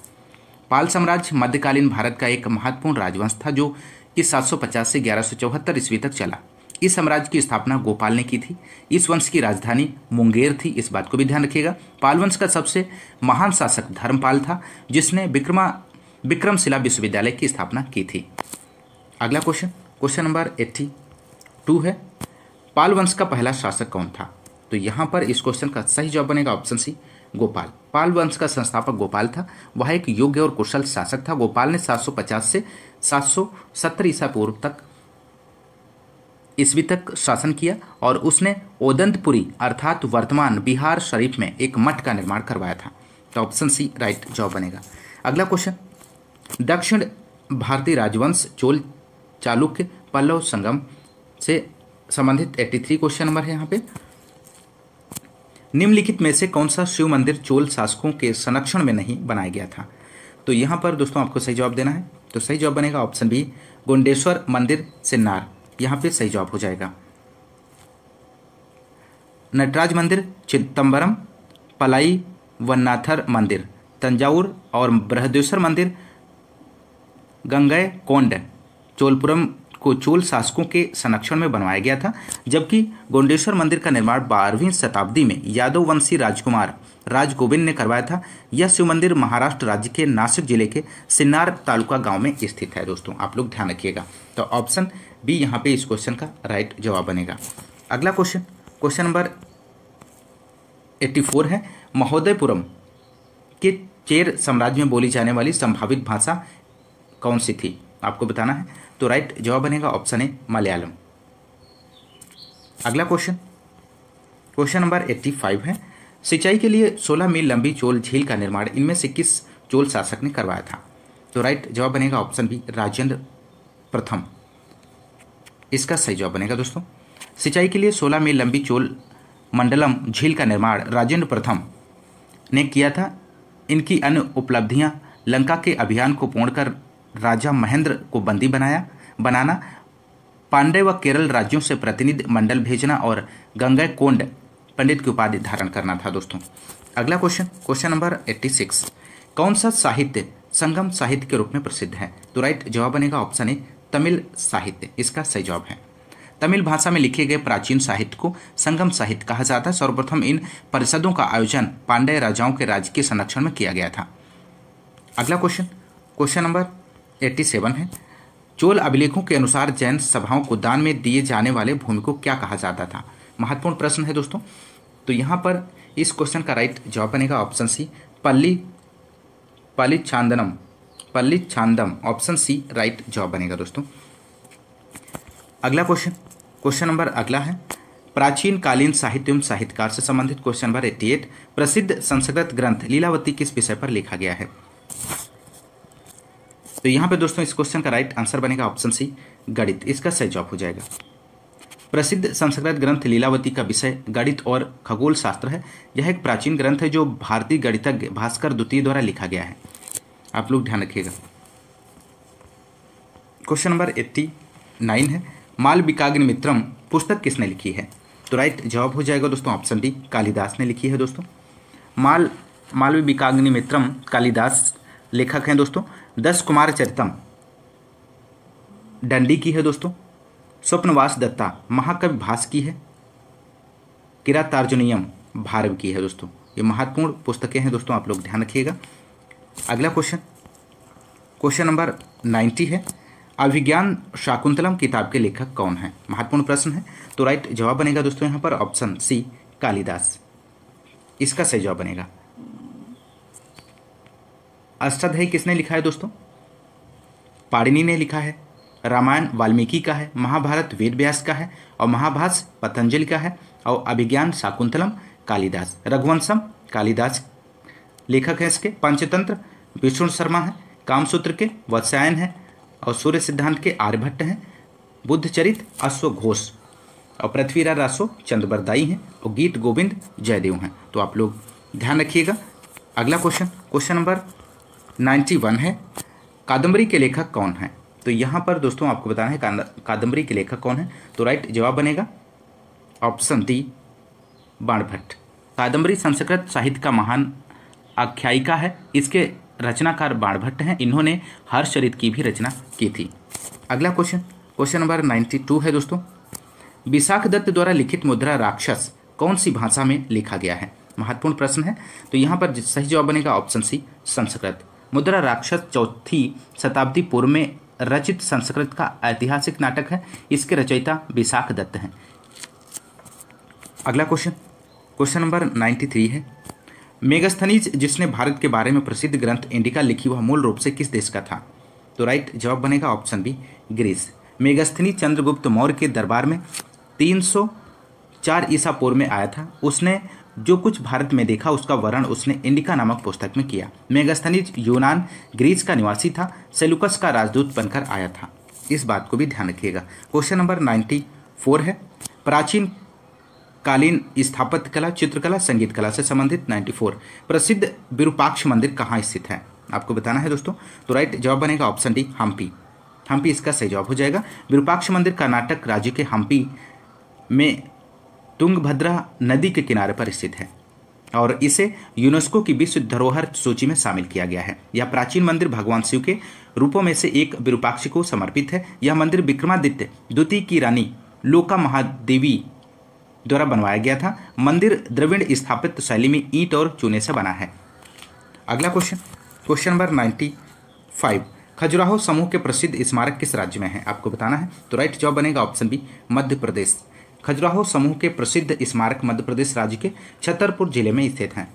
Speaker 1: पाल साम्राज्य मध्यकालीन भारत का एक महत्वपूर्ण राजवंश था जो कि 750 से ग्यारह ईस्वी तक चला इस साम्राज्य की स्थापना गोपाल ने की थी इस वंश की राजधानी मुंगेर थी इस बात को भी ध्यान रखिएगा पाल वंश का सबसे महान शासक धर्मपाल था जिसने विक्रमा विक्रमशिला विश्वविद्यालय की स्थापना की थी अगला question question number eighty two है पाल वंश का पहला शासक कौन था तो यहाँ पर इस क्वेश्चन का सही जवाब बनेगा ऑप्शन सी गोपाल पाल वंश का संस्थापक गोपाल था वह एक योग्य और कुशल शासक था गोपाल ने 750 से 770 ईसा पूर्व तक ईस्वी तक शासन किया और उसने ओदंतपुरी अर्थात वर्तमान बिहार शरीफ में एक मठ का निर्माण करवाया था तो ऑप्शन सी राइट जॉब बनेगा अगला क्वेश्चन दक्षिण भारतीय राजवंश चोल चालुक्य पल्लव संगम से संबंधित 83 क्वेश्चन नंबर है यहाँ पे निम्नलिखित में से कौन सा शिव मंदिर चोल शासकों के संरक्षण में नहीं बनाया गया था तो यहाँ पर दोस्तों आपको सही जवाब देना है तो सही जवाब बनेगा ऑप्शन बी गुंडेश्वर मंदिर सिन्नार यहाँ पे सही जवाब हो जाएगा नटराज मंदिर चिदम्बरम पलाई वन्नाथर मंदिर तंजावुर और बृहदेश्वर मंदिर गंगय कोंड चोलपुरम को चोल शासकों के संरक्षण में बनवाया गया था जबकि गोंडेश्वर मंदिर का निर्माण बारहवीं शताब्दी में यादव वंशी राजकुमार राजगोविंद ने करवाया था यह शिव मंदिर महाराष्ट्र राज्य के नासिक जिले के सिन्नार तालुका गांव में स्थित है दोस्तों आप लोग ध्यान रखिएगा तो ऑप्शन बी यहाँ पे इस क्वेश्चन का राइट जवाब बनेगा अगला question question number eighty four है महोदयपुरम के चेर साम्राज्य में बोली जाने वाली संभावित भाषा कौन सी थी आपको बताना है तो राइट जवाब बनेगा ऑप्शन ए मलयालम अगला question question number eighty five है सिंचाई के लिए सोलह मील लंबी चोल झील का निर्माण इनमें से किस चोल शासक ने करवाया था तो राइट जवाब बनेगा ऑप्शन बी राजेंद्र प्रथम इसका सही जवाब बनेगा दोस्तों सिंचाई के लिए सोलह मील लंबी चोल मंडलम झील का निर्माण राजेंद्र प्रथम ने किया था इनकी अन्य उपलब्धियां लंका के अभियान को पूर्ण कर राजा महेंद्र को बंदी बनाया बनाना पांडे व केरल राज्यों से प्रतिनिधि मंडल भेजना और गंगा कोंड पंडित की उपाधि धारण करना था दोस्तों अगला क्वेश्चन क्वेश्चन नंबर 86 कौन सा साहित्य संगम साहित्य के रूप में प्रसिद्ध है तो राइट जवाब बनेगा ऑप्शन ए तमिल साहित्य इसका सही जवाब है तमिल भाषा में लिखे गए प्राचीन साहित्य को संगम साहित्य कहा जाता है सर्वप्रथम इन परिषदों का आयोजन पांडे राजाओं के राज्य के संरक्षण में किया गया था अगला question question number eighty seven है चोल अभिलेखों के अनुसार जैन सभाओं को दान में दिए जाने वाले भूमि को क्या कहा जाता था महत्वपूर्ण प्रश्न है दोस्तों तो यहाँ पर इस क्वेश्चन का राइट जवाब बनेगा ऑप्शन सी पल्ली पल्ली चांदनम पल्ली छांदम ऑप्शन सी राइट जवाब बनेगा दोस्तों अगला क्वेश्चन क्वेश्चन नंबर अगला है प्राचीन कालीन साहित्य एवं साहित्यकार से संबंधित क्वेश्चन नंबर एट्टी एट प्रसिद्ध संस्कृत ग्रंथ लीलावती किस विषय पर लिखा गया है तो यहाँ पे दोस्तों इस क्वेश्चन का राइट आंसर बनेगा ऑप्शन सी गणित इसका सही जवाब हो जाएगा प्रसिद्ध संस्कृत ग्रंथ लीलावती का विषय गणित और खगोल शास्त्र है यह एक प्राचीन ग्रंथ है जो भारतीय गणितज्ञ भास्कर द्वितीय द्वारा लिखा गया है आप लोग ध्यान रखिएगा क्वेश्चन नंबर एट्टी नाइन है माल विकाग्नि मित्रम पुस्तक किसने लिखी है तो राइट जवाब हो जाएगा दोस्तों ऑप्शन डी कालिदास ने लिखी है दोस्तों माल मालवी विकाग्नि मित्रम कालिदास लेखक हैं दोस्तों दस कुमार चरितम डंडी की है दोस्तों स्वप्नवास दत्ता महाकवि भास की है किरातार्जुनियम भारव की है दोस्तों ये महत्वपूर्ण पुस्तकें हैं दोस्तों आप लोग ध्यान रखिएगा अगला क्वेश्चन क्वेश्चन नंबर नाइन्टी है अभिज्ञान शाकुंतलम किताब के लेखक कौन है महत्वपूर्ण प्रश्न है तो राइट जवाब बनेगा दोस्तों यहाँ पर ऑप्शन सी कालिदास इसका सही जवाब बनेगा अष्टाध्याय किसने लिखा है दोस्तों पाड़िनी ने लिखा है रामायण वाल्मीकि का है महाभारत वेद व्यास का है और महाभास पतंजलि का है और अभिज्ञान शाकुंतलम कालिदास रघुवंशम कालिदास लेखक हैं इसके पंचतंत्र विष्णु शर्मा हैं कामसूत्र के वत्सायन हैं और सूर्य सिद्धांत के आर्यभट्ट हैं चरित अश्व घोष और पृथ्वीराज रासो चंद्रबरदाई हैं और गीत गोविंद जयदेव हैं तो आप लोग ध्यान रखिएगा अगला question question number ninety one है कादम्बरी के लेखक कौन हैं तो यहाँ पर दोस्तों आपको बताना है कादम्बरी के लेखक कौन है तो राइट जवाब बनेगा ऑप्शन डी बाणभट्ट कादम्बरी संस्कृत साहित्य का महान आख्यायिका है इसके रचनाकार बाणभट्ट हैं इन्होंने हर्षचरित की भी रचना की थी अगला question question number ninety two है दोस्तों विशाख दत्त द्वारा लिखित मुद्रा राक्षस कौन सी भाषा में लिखा गया है महत्वपूर्ण प्रश्न है तो यहाँ पर सही जवाब बनेगा ऑप्शन सी संस्कृत मुद्रा राक्षस चौथी शताब्दी पूर्व में रचित संस्कृत का ऐतिहासिक नाटक है इसके रचयिता विशाख दत्त हैं अगला question question number ninety three है मेगास्थनीज जिसने भारत के बारे में प्रसिद्ध ग्रंथ इंडिका लिखी वह मूल रूप से किस देश का था तो राइट जवाब बनेगा option B Greece Megasthenes Chandragupta Maurya के दरबार में 304 ईसा पूर्व में आया था उसने जो कुछ भारत में देखा उसका वर्णन उसने इंडिका नामक पुस्तक में किया मेगास्थनीज यूनान ग्रीस का निवासी था सेलुकस का राजदूत बनकर आया था इस बात को भी ध्यान रखिएगा क्वेश्चन नंबर नाइन्टी फोर है प्राचीन कालीन स्थापत्य कला चित्रकला संगीत कला से संबंधित 94 प्रसिद्ध विरूपाक्ष मंदिर कहाँ स्थित है आपको बताना है दोस्तों तो राइट जवाब बनेगा ऑप्शन डी हम्पी हम्पी इसका सही जवाब हो जाएगा विरूपाक्ष मंदिर कर्नाटक राज्य के हम्पी में तुंगभद्रा नदी के किनारे पर स्थित है और इसे यूनेस्को की विश्व धरोहर सूची में शामिल किया गया है यह प्राचीन मंदिर भगवान शिव के रूपों में से एक विरूपाक्ष को समर्पित है यह मंदिर विक्रमादित्य द्वितीय की रानी लोका महादेवी द्वारा बनवाया गया था मंदिर द्रविड़ स्थापित शैली में ईंट और चूने से बना है अगला question question number ninety five Khajuraho समूह के प्रसिद्ध स्मारक किस राज्य में है आपको बताना है तो राइट जॉब बनेगा ऑप्शन बी मध्य प्रदेश खजुराहो समूह के प्रसिद्ध स्मारक मध्य प्रदेश राज्य के छतरपुर जिले में स्थित हैं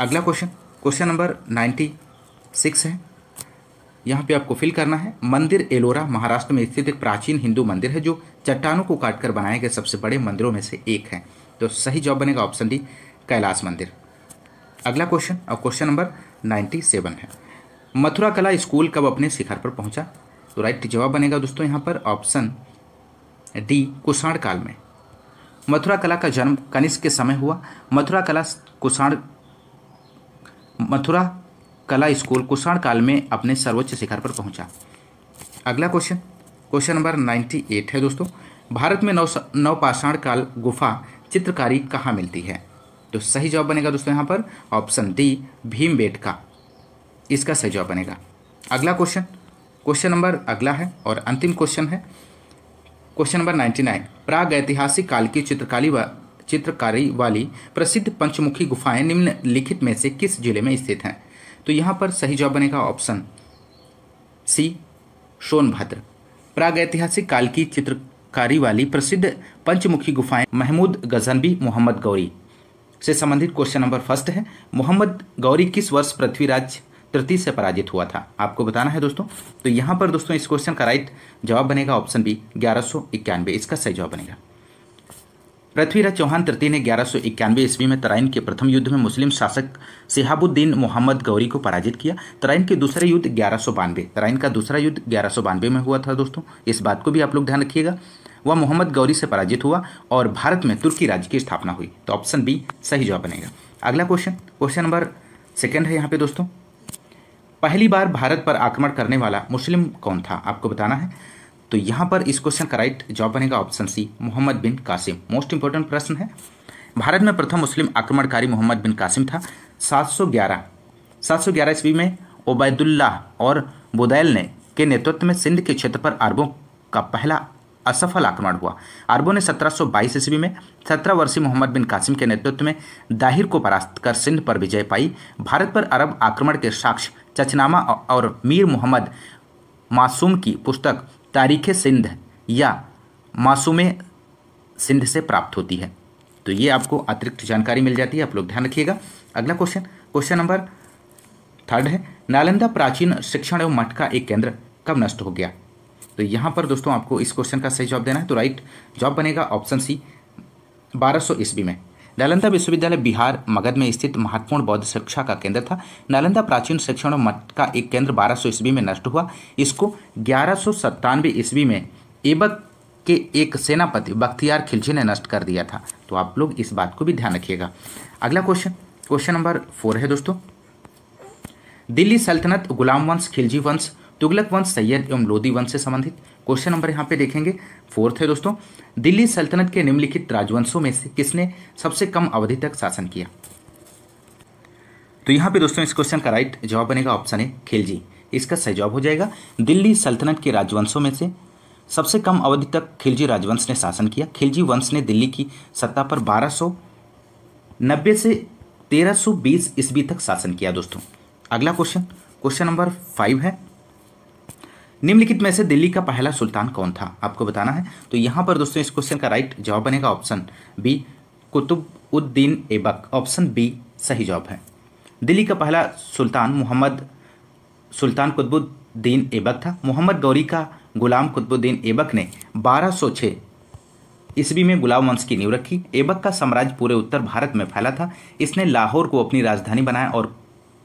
Speaker 1: अगला question question number ninety six है यहाँ पे आपको फिल करना है मंदिर एलोरा महाराष्ट्र में स्थित एक प्राचीन हिंदू मंदिर है जो चट्टानों को काटकर बनाए गए सबसे बड़े मंदिरों में से एक है तो सही जवाब बनेगा ऑप्शन डी कैलाश मंदिर अगला क्वेश्चन और क्वेश्चन नंबर नाइन्टी सेवन है मथुरा कला स्कूल कब अपने शिखर पर पहुंचा तो राइट जवाब बनेगा दोस्तों यहाँ पर ऑप्शन डी कुषाण काल में मथुरा कला का जन्म कनिष्क के समय हुआ मथुरा कला कुषाण मथुरा कला स्कूल कुषाण काल में अपने सर्वोच्च शिखर पर पहुंचा अगला question question number ninety eight है दोस्तों भारत में नव नवपाषाण काल गुफा चित्रकारी कहाँ मिलती है तो सही जवाब बनेगा दोस्तों यहाँ पर ऑप्शन डी भीम का इसका सही जवाब बनेगा अगला क्वेश्चन क्वेश्चन नंबर अगला है और अंतिम क्वेश्चन है क्वेश्चन नंबर नाइन्टी नाइन प्राग ऐतिहासिक काल की चित्रकारी व चित्रकारी वाली प्रसिद्ध पंचमुखी गुफाएं निम्नलिखित में से किस जिले में स्थित हैं तो यहां पर सही जवाब बनेगा ऑप्शन सी सोनभद्र प्रागैतिहासिक काल की चित्रकारी वाली प्रसिद्ध पंचमुखी गुफाएं महमूद गजनबी मोहम्मद गौरी से संबंधित क्वेश्चन नंबर फर्स्ट है मोहम्मद गौरी किस वर्ष पृथ्वीराज तृतीय से पराजित हुआ था आपको बताना है दोस्तों तो यहां पर दोस्तों इस क्वेश्चन का राइट जवाब बनेगा ऑप्शन बी ग्यारह इसका सही जवाब बनेगा पृथ्वीराज चौहान तृतीय ने ग्यारह सौ इक्यानवे ईस्वी में तराइन के प्रथम युद्ध में मुस्लिम शासक सिहाबुद्दीन मोहम्मद गौरी को पराजित किया तराइन के दूसरे युद्ध ग्यारह सौ बानवे तराइन का दूसरा युद्ध ग्यारह सौ बानवे में हुआ था दोस्तों इस बात को भी आप लोग ध्यान रखिएगा वह मोहम्मद गौरी से पराजित हुआ और भारत में तुर्की राज्य की स्थापना हुई तो ऑप्शन बी सही जवाब बनेगा अगला क्वेश्चन क्वेश्चन नंबर सेकेंड है यहाँ पे दोस्तों पहली बार भारत पर आक्रमण करने वाला मुस्लिम कौन था आपको बताना है तो यहां पर इस क्वेश्चन का राइट जवाब बनेगा option C Mohammad bin Qasim most important प्रश्न है भारत में प्रथम मुस्लिम आक्रमणकारी मोहम्मद बिन कासिम था 711 ग्यारह ईस्वी में ओबैदुल्लाह और बुदैल ने के नेतृत्व में सिंध के क्षेत्र पर अरबों का पहला असफल आक्रमण हुआ अरबों ने 1722 ईस्वी में 17 वर्षीय मोहम्मद बिन कासिम के नेतृत्व में दाहिर को परास्त कर सिंध पर विजय पाई भारत पर अरब आक्रमण के साक्ष्य चचनामा और मीर मोहम्मद मासूम की पुस्तक तारीख सिंध या मासूम सिंध से प्राप्त होती है तो ये आपको अतिरिक्त जानकारी मिल जाती है आप लोग ध्यान रखिएगा अगला क्वेश्चन क्वेश्चन नंबर थर्ड है नालंदा प्राचीन शिक्षण एवं मठ का एक केंद्र कब नष्ट हो गया तो यहाँ पर दोस्तों आपको इस क्वेश्चन का सही जवाब देना है तो राइट जवाब बनेगा ऑप्शन सी बारह सौ ईस्वी में नालंदा विश्वविद्यालय बिहार मगध में स्थित महत्वपूर्ण बौद्ध शिक्षा का केंद्र था नालंदा प्राचीन शिक्षण मठ का एक केंद्र 1200 ईस्वी में नष्ट हुआ इसको ग्यारह ईस्वी में एबक के एक सेनापति बख्तियार खिलजी ने नष्ट कर दिया था तो आप लोग इस बात को भी ध्यान रखिएगा अगला क्वेश्चन क्वेश्चन नंबर फोर है दोस्तों दिल्ली सल्तनत गुलाम वंश खिलजी वंश तुगलक वंश सैयद एवं लोधी वंश से संबंधित क्वेश्चन नंबर यहाँ पे देखेंगे फोर्थ है दोस्तों दिल्ली सल्तनत के निम्नलिखित राजवंशों में से किसने सबसे कम अवधि तक शासन किया तो यहाँ पे दोस्तों इस क्वेश्चन का राइट जवाब बनेगा ऑप्शन है खिलजी इसका सही जवाब हो जाएगा दिल्ली सल्तनत के राजवंशों में से सबसे कम अवधि तक खिलजी राजवंश ने शासन किया खिलजी वंश ने दिल्ली की सत्ता पर 1290 से 1320 ईस्वी तक शासन किया दोस्तों अगला क्वेश्चन क्वेश्चन नंबर फाइव है निम्नलिखित में से दिल्ली का पहला सुल्तान कौन था आपको बताना है तो यहाँ पर दोस्तों इस क्वेश्चन का राइट जवाब बनेगा option B Qutub uddin Aibak option B सही जवाब है दिल्ली का पहला सुल्तान मोहम्मद सुल्तान कुतुबुद्दीन ऐबक था मोहम्मद गौरी का गुलाम कुतुबुद्दीन ऐबक ने 1206 ईस्वी में गुलाम वंश की नींव रखी ऐबक का साम्राज्य पूरे उत्तर भारत में फैला था इसने लाहौर को अपनी राजधानी बनाया और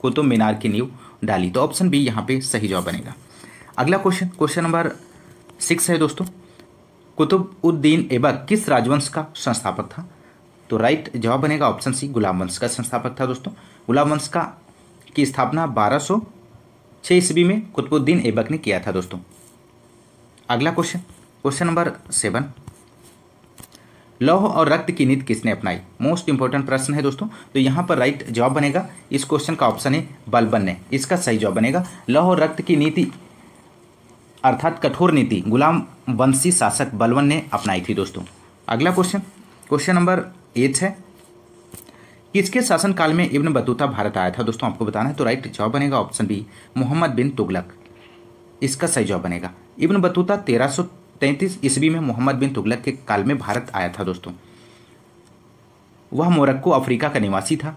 Speaker 1: कुतुब मीनार की नींव डाली तो ऑप्शन बी यहाँ पे सही जवाब बनेगा अगला क्वेश्चन क्वेश्चन नंबर सिक्स है दोस्तों कुतुब उद्दीन ऐबक किस राजवंश का संस्थापक था तो राइट जवाब बनेगा ऑप्शन सी गुलाम वंश का संस्थापक था दोस्तों गुलाम वंश का की स्थापना बारह सौ छह ईस्वी में कुतुबुद्दीन ऐबक ने किया था दोस्तों अगला क्वेश्चन क्वेश्चन नंबर सेवन लौह और रक्त की नीति किसने अपनाई मोस्ट इंपॉर्टेंट प्रश्न है दोस्तों तो यहाँ पर राइट जवाब बनेगा इस क्वेश्चन का ऑप्शन है बलबन ने इसका सही जवाब बनेगा लौह और रक्त की नीति अर्थात कठोर नीति गुलाम वंशी शासक बलवन ने अपनाई थी दोस्तों अगला क्वेश्चन क्वेश्चन नंबर एट है किसके शासनकाल में इब्न बतूता भारत आया था दोस्तों आपको बताना है तो राइट जवाब बनेगा ऑप्शन बी मोहम्मद बिन तुगलक इसका सही जवाब बनेगा इब्न बतूता तेरह सौ तैंतीस ईस्वी में मोहम्मद बिन तुगलक के काल में भारत आया था दोस्तों वह मोरक्को अफ्रीका का निवासी था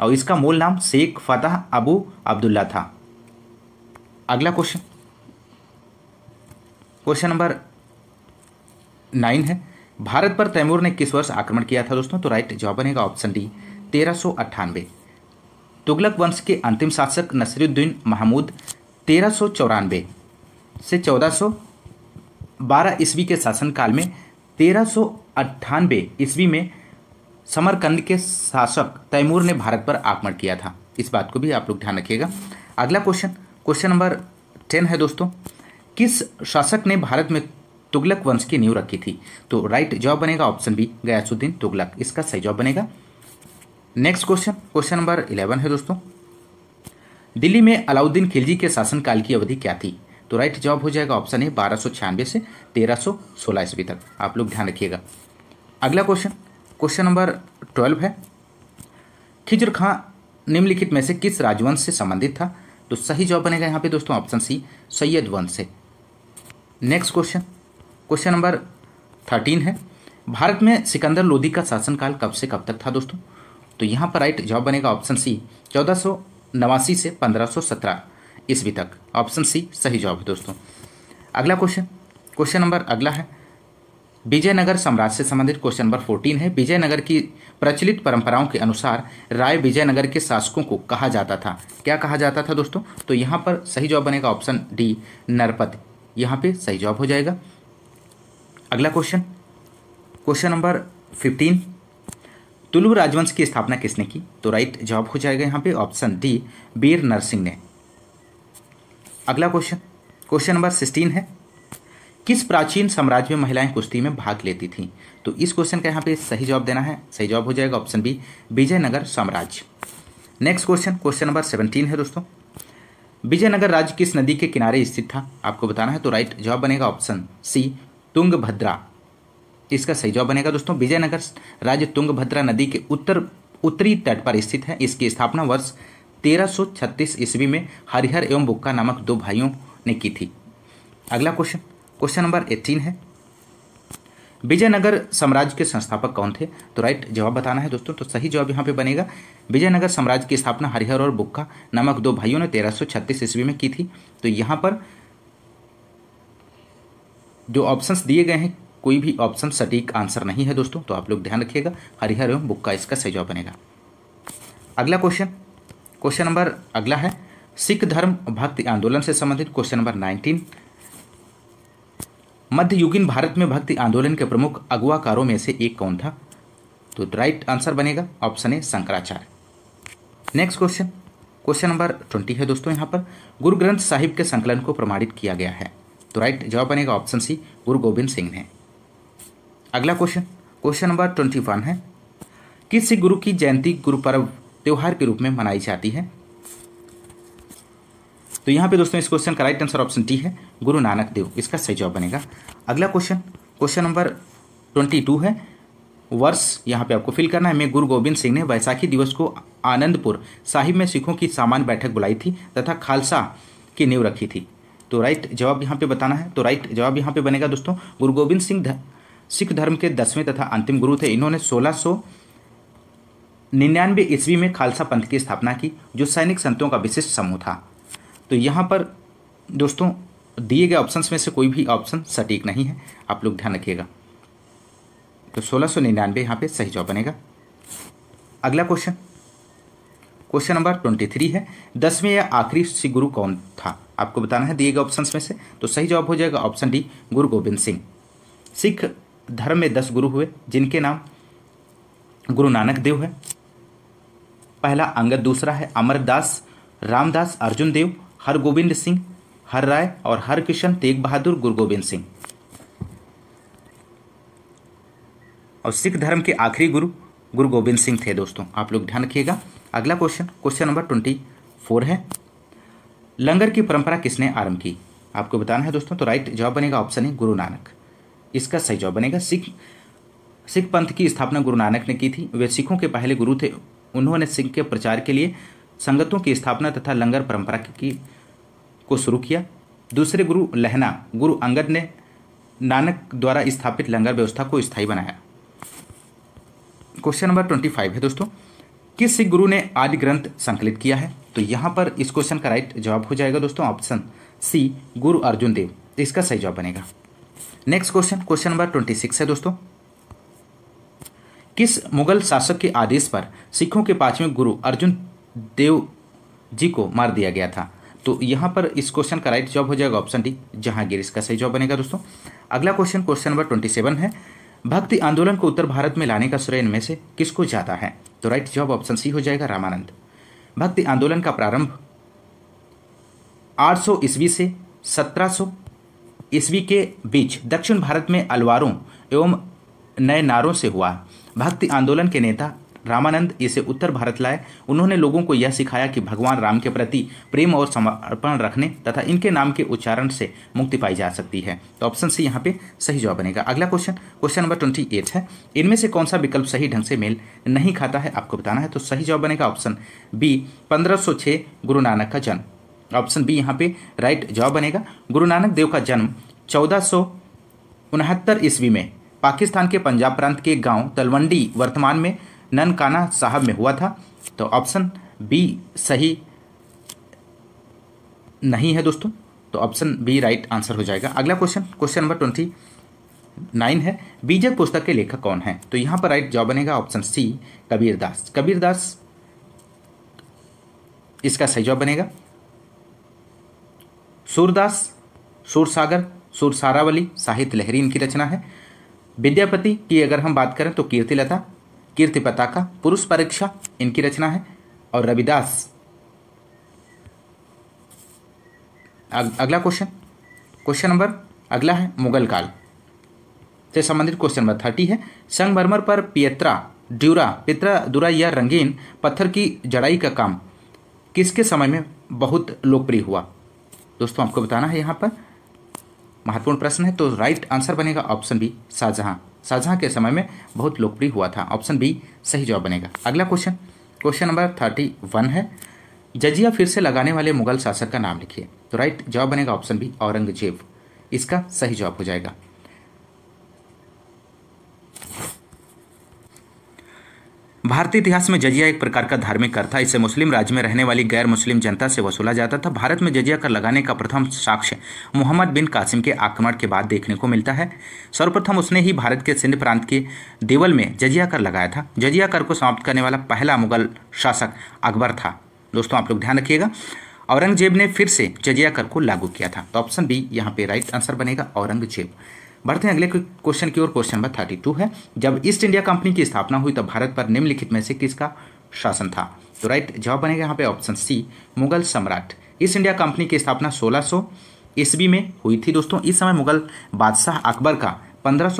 Speaker 1: और इसका मूल नाम शेख फतेह अबू अब्दुल्ला था अगला क्वेश्चन क्वेश्चन नंबर नाइन है भारत पर तैमूर ने किस वर्ष आक्रमण किया था दोस्तों तो राइट जवाब बनेगा ऑप्शन डी तेरह सौ अट्ठानवे तुगलक वंश के अंतिम शासक नसरुद्दीन महमूद तेरह सौ चौरानवे से चौदह सौ बारह ईस्वी के शासनकाल में तेरह सौ अट्ठानवे ईस्वी में समरकंद के शासक तैमूर ने भारत पर आक्रमण किया था इस बात को भी आप लोग ध्यान रखिएगा अगला क्वेश्चन क्वेश्चन नंबर टेन है दोस्तों किस शासक ने भारत में तुगलक वंश की नींव रखी थी तो राइट जवाब बनेगा ऑप्शन बी गयासुद्दीन तुगलक इसका सही जवाब बनेगा next question question number eleven है दोस्तों दिल्ली में अलाउद्दीन खिलजी के शासनकाल की अवधि क्या थी तो राइट जवाब हो जाएगा ऑप्शन ए बारह से तेरह सौ सोलह ईस्वी तक आप लोग ध्यान रखिएगा अगला क्वेश्चन क्वेश्चन नंबर ट्वेल्व है खिजर खां निम्नलिखित में से किस राजवंश से संबंधित था तो सही जवाब बनेगा यहाँ पे दोस्तों ऑप्शन सी सैयद वंश है next question question number thirteen है भारत में सिकंदर लोधी का शासनकाल कब से कब तक था दोस्तों तो यहाँ पर राइट जवाब बनेगा ऑप्शन सी चौदह नवासी से पंद्रह सौ सत्रह ईस्वी तक ऑप्शन सी सही जवाब है दोस्तों अगला क्वेश्चन क्वेश्चन नंबर अगला है विजयनगर साम्राज्य से संबंधित क्वेश्चन नंबर फोर्टीन है विजयनगर की प्रचलित परंपराओं के अनुसार राय विजयनगर के शासकों को कहा जाता था क्या कहा जाता था दोस्तों तो यहाँ पर सही जवाब बनेगा ऑप्शन डी नरपति यहाँ पे सही जवाब हो जाएगा अगला question question number fifteen Tulu राजवंश की स्थापना किसने की तो राइट जवाब हो जाएगा यहाँ पे ऑप्शन डी बीर नरसिंह ने अगला क्वेश्चन क्वेश्चन नंबर सिक्सटीन है किस प्राचीन साम्राज्य में महिलाएं कुश्ती में भाग लेती थीं तो इस क्वेश्चन का यहाँ पे सही जवाब देना है सही जवाब हो जाएगा ऑप्शन बी विजयनगर साम्राज्य next question question number seventeen है दोस्तों विजयनगर राज्य किस नदी के किनारे स्थित था आपको बताना है तो राइट जवाब बनेगा ऑप्शन सी तुंगभद्रा इसका सही जवाब बनेगा दोस्तों विजयनगर राज्य तुंगभद्रा नदी के उत्तर उत्तरी तट पर स्थित है इसकी स्थापना वर्ष 1336 ईस्वी में हरिहर एवं बुक्का नामक दो भाइयों ने की थी अगला क्वेश्चन क्वेश्चन नंबर एटीन है विजयनगर साम्राज्य के संस्थापक कौन थे तो राइट जवाब बताना है दोस्तों तो सही जवाब यहाँ पे बनेगा विजयनगर साम्राज्य की स्थापना हरिहर और बुक्का नामक दो भाइयों ने तेरह ईस्वी में की थी तो यहाँ पर जो ऑप्शंस दिए गए हैं कोई भी ऑप्शन सटीक आंसर नहीं है दोस्तों तो आप लोग ध्यान रखिएगा हरिहर एवं बुक्का इसका सही जवाब बनेगा अगला क्वेश्चन क्वेश्चन नंबर अगला है सिख धर्म भक्ति आंदोलन से संबंधित क्वेश्चन नंबर नाइनटीन मध्ययुगीन भारत में भक्ति आंदोलन के प्रमुख अगुवाकारों में से एक कौन था तो राइट आंसर बनेगा option A Shankaracharya next question question number twenty है दोस्तों यहाँ पर गुरु ग्रंथ साहिब के संकलन को प्रमाणित किया गया है तो राइट जवाब बनेगा ऑप्शन सी गुरु गोविंद सिंह ने अगला question question number twenty one है किस गुरु की जयंती गुरु पर्व त्यौहार के रूप में मनाई जाती है तो यहाँ पे दोस्तों इस क्वेश्चन का राइट आंसर ऑप्शन टी है गुरु नानक देव इसका सही जवाब बनेगा अगला question question number twenty two है वर्ष यहाँ पे आपको फिल करना है मैं गुरु गोविंद सिंह ने वैसाखी दिवस को आनंदपुर साहिब में सिखों की सामान्य बैठक बुलाई थी तथा खालसा की नींव रखी थी तो राइट जवाब यहाँ पे बताना है तो राइट जवाब यहाँ पे बनेगा दोस्तों गुरु गोविंद सिंह सिख धर्म के दसवें तथा अंतिम गुरु थे इन्होंने सोलह सौ निन्यानवे ईस्वी में खालसा पंथ की स्थापना की जो सैनिक संतों का विशिष्ट समूह था तो यहाँ पर दोस्तों दिए गए ऑप्शंस में से कोई भी ऑप्शन सटीक नहीं है आप लोग ध्यान रखिएगा तो सोलह सौ निन्यानवे यहाँ पर सही जवाब बनेगा अगला question question number twenty three है दसवें या आखिरी सिख गुरु कौन था आपको बताना है दिए गए ऑप्शन में से तो सही जवाब हो जाएगा ऑप्शन डी गुरु गोविंद सिंह सिख धर्म में दस गुरु हुए जिनके नाम गुरु नानक देव है पहला अंगद दूसरा है अमरदास रामदास अर्जुन देव हर गोविंद सिंह हर राय और हर किशन तेग बहादुर गुरु गोविंद सिंह और सिख धर्म के आखिरी गुरु गुरु गोविंद सिंह थे दोस्तों आप लोग ध्यान रखिएगा अगला question question number twenty four है लंगर की परंपरा किसने आरंभ की आपको बताना है दोस्तों तो राइट जवाब बनेगा ऑप्शन है गुरु नानक इसका सही जवाब बनेगा सिख सिख पंथ की स्थापना गुरु नानक ने की थी वे सिखों के पहले गुरु थे उन्होंने सिख के प्रचार के लिए संगतों की स्थापना तथा लंगर परंपरा की को शुरू किया दूसरे गुरु लहना गुरु अंगद ने नानक द्वारा स्थापित लंगर व्यवस्था को स्थायी बनाया क्वेश्चन नंबर ट्वेंटी फाइव है दोस्तों किस सिख गुरु ने आदि ग्रंथ संकलित किया है तो यहाँ पर इस क्वेश्चन का राइट जवाब हो जाएगा दोस्तों ऑप्शन सी गुरु अर्जुन देव इसका सही जवाब बनेगा next question question number twenty six है दोस्तों किस मुगल शासक के आदेश पर सिखों के पांचवें गुरु अर्जुन देव जी को मार दिया गया था तो यहाँ पर इस क्वेश्चन का राइट जॉब हो जाएगा ऑप्शन डी जहांगीर इसका सही जॉब बनेगा दोस्तों अगला question question number twenty seven है भक्ति आंदोलन को उत्तर भारत में लाने का श्रेय इनमें से किसको जाता है तो राइट जॉब ऑप्शन सी हो जाएगा रामानंद भक्ति आंदोलन का प्रारंभ आठ ईस्वी से सत्रह ईस्वी के बीच दक्षिण भारत में अलवारों एवं नए नारों से हुआ भक्ति आंदोलन के नेता रामानंद इसे उत्तर भारत लाए उन्होंने लोगों को यह सिखाया कि भगवान राम के प्रति प्रेम और समर्पण रखने तथा इनके नाम के उच्चारण से मुक्ति पाई जा सकती है तो ऑप्शन सी यहाँ पे सही जवाब बनेगा अगला question question number twenty eight है इनमें से कौन सा विकल्प सही ढंग से मेल नहीं खाता है आपको बताना है तो सही जवाब बनेगा ऑप्शन बी पंद्रह गुरु नानक का जन्म ऑप्शन बी यहाँ पे राइट जवाब बनेगा गुरु नानक देव का जन्म चौदह ईस्वी में पाकिस्तान के पंजाब प्रांत के गांव तलवंडी वर्तमान में ननकाना साहब में हुआ था तो ऑप्शन बी सही नहीं है दोस्तों तो ऑप्शन बी राइट आंसर हो जाएगा अगला question question number twenty nine है बीजक पुस्तक के लेखक कौन है तो यहां पर राइट जवाब बनेगा ऑप्शन सी कबीरदास कबीरदास इसका सही जवाब बनेगा सूरदास सूरसागर सूरसारावली साहित्य लहरी इनकी रचना है विद्यापति की अगर हम बात करें तो कीर्तिलता कीर्ति पताका पुरुष परीक्षा इनकी रचना है और रविदास अग, अगला क्वेश्चन क्वेश्चन नंबर अगला है मुगल काल से संबंधित क्वेश्चन नंबर थर्टी है संगमरमर पर पियत्रा ड्यूरा पित्रा दुरा या रंगीन पत्थर की जड़ाई का काम किसके समय में बहुत लोकप्रिय हुआ दोस्तों आपको बताना है यहाँ पर महत्वपूर्ण प्रश्न है तो राइट आंसर बनेगा ऑप्शन बी शाहजहां शाहजहां के समय में बहुत लोकप्रिय हुआ था ऑप्शन बी सही जवाब बनेगा अगला question question number thirty one है जजिया फिर से लगाने वाले मुगल शासक का नाम लिखिए तो राइट जवाब बनेगा ऑप्शन बी औरंगजेब इसका सही जवाब हो जाएगा भारतीय इतिहास में जजिया एक प्रकार का धार्मिक कर था इसे मुस्लिम राज्य में रहने वाली गैर मुस्लिम जनता से वसूला जाता था भारत में जजिया कर लगाने का प्रथम साक्ष्य मोहम्मद बिन कासिम के आक्रमण के बाद देखने को मिलता है सर्वप्रथम उसने ही भारत के सिंध प्रांत के देवल में जजिया कर लगाया था जजिया कर को समाप्त करने वाला पहला मुगल शासक अकबर था दोस्तों आप लोग ध्यान रखिएगा औरंगजेब ने फिर से जजिया कर को लागू किया था तो ऑप्शन बी यहाँ पे राइट आंसर बनेगा औरंगजेब बढ़ते हैं अगले क्वेश्चन की ओर क्वेश्चन नंबर थर्टी टू है जब ईस्ट इंडिया कंपनी की स्थापना हुई तब भारत पर निम्नलिखित में से किसका शासन था तो राइट जवाब बनेगा यहाँ पे ऑप्शन सी मुगल सम्राट ईस्ट इंडिया कंपनी की स्थापना सौ ईस्वी में हुई थी दोस्तों इस समय मुगल बादशाह अकबर का पंद्रह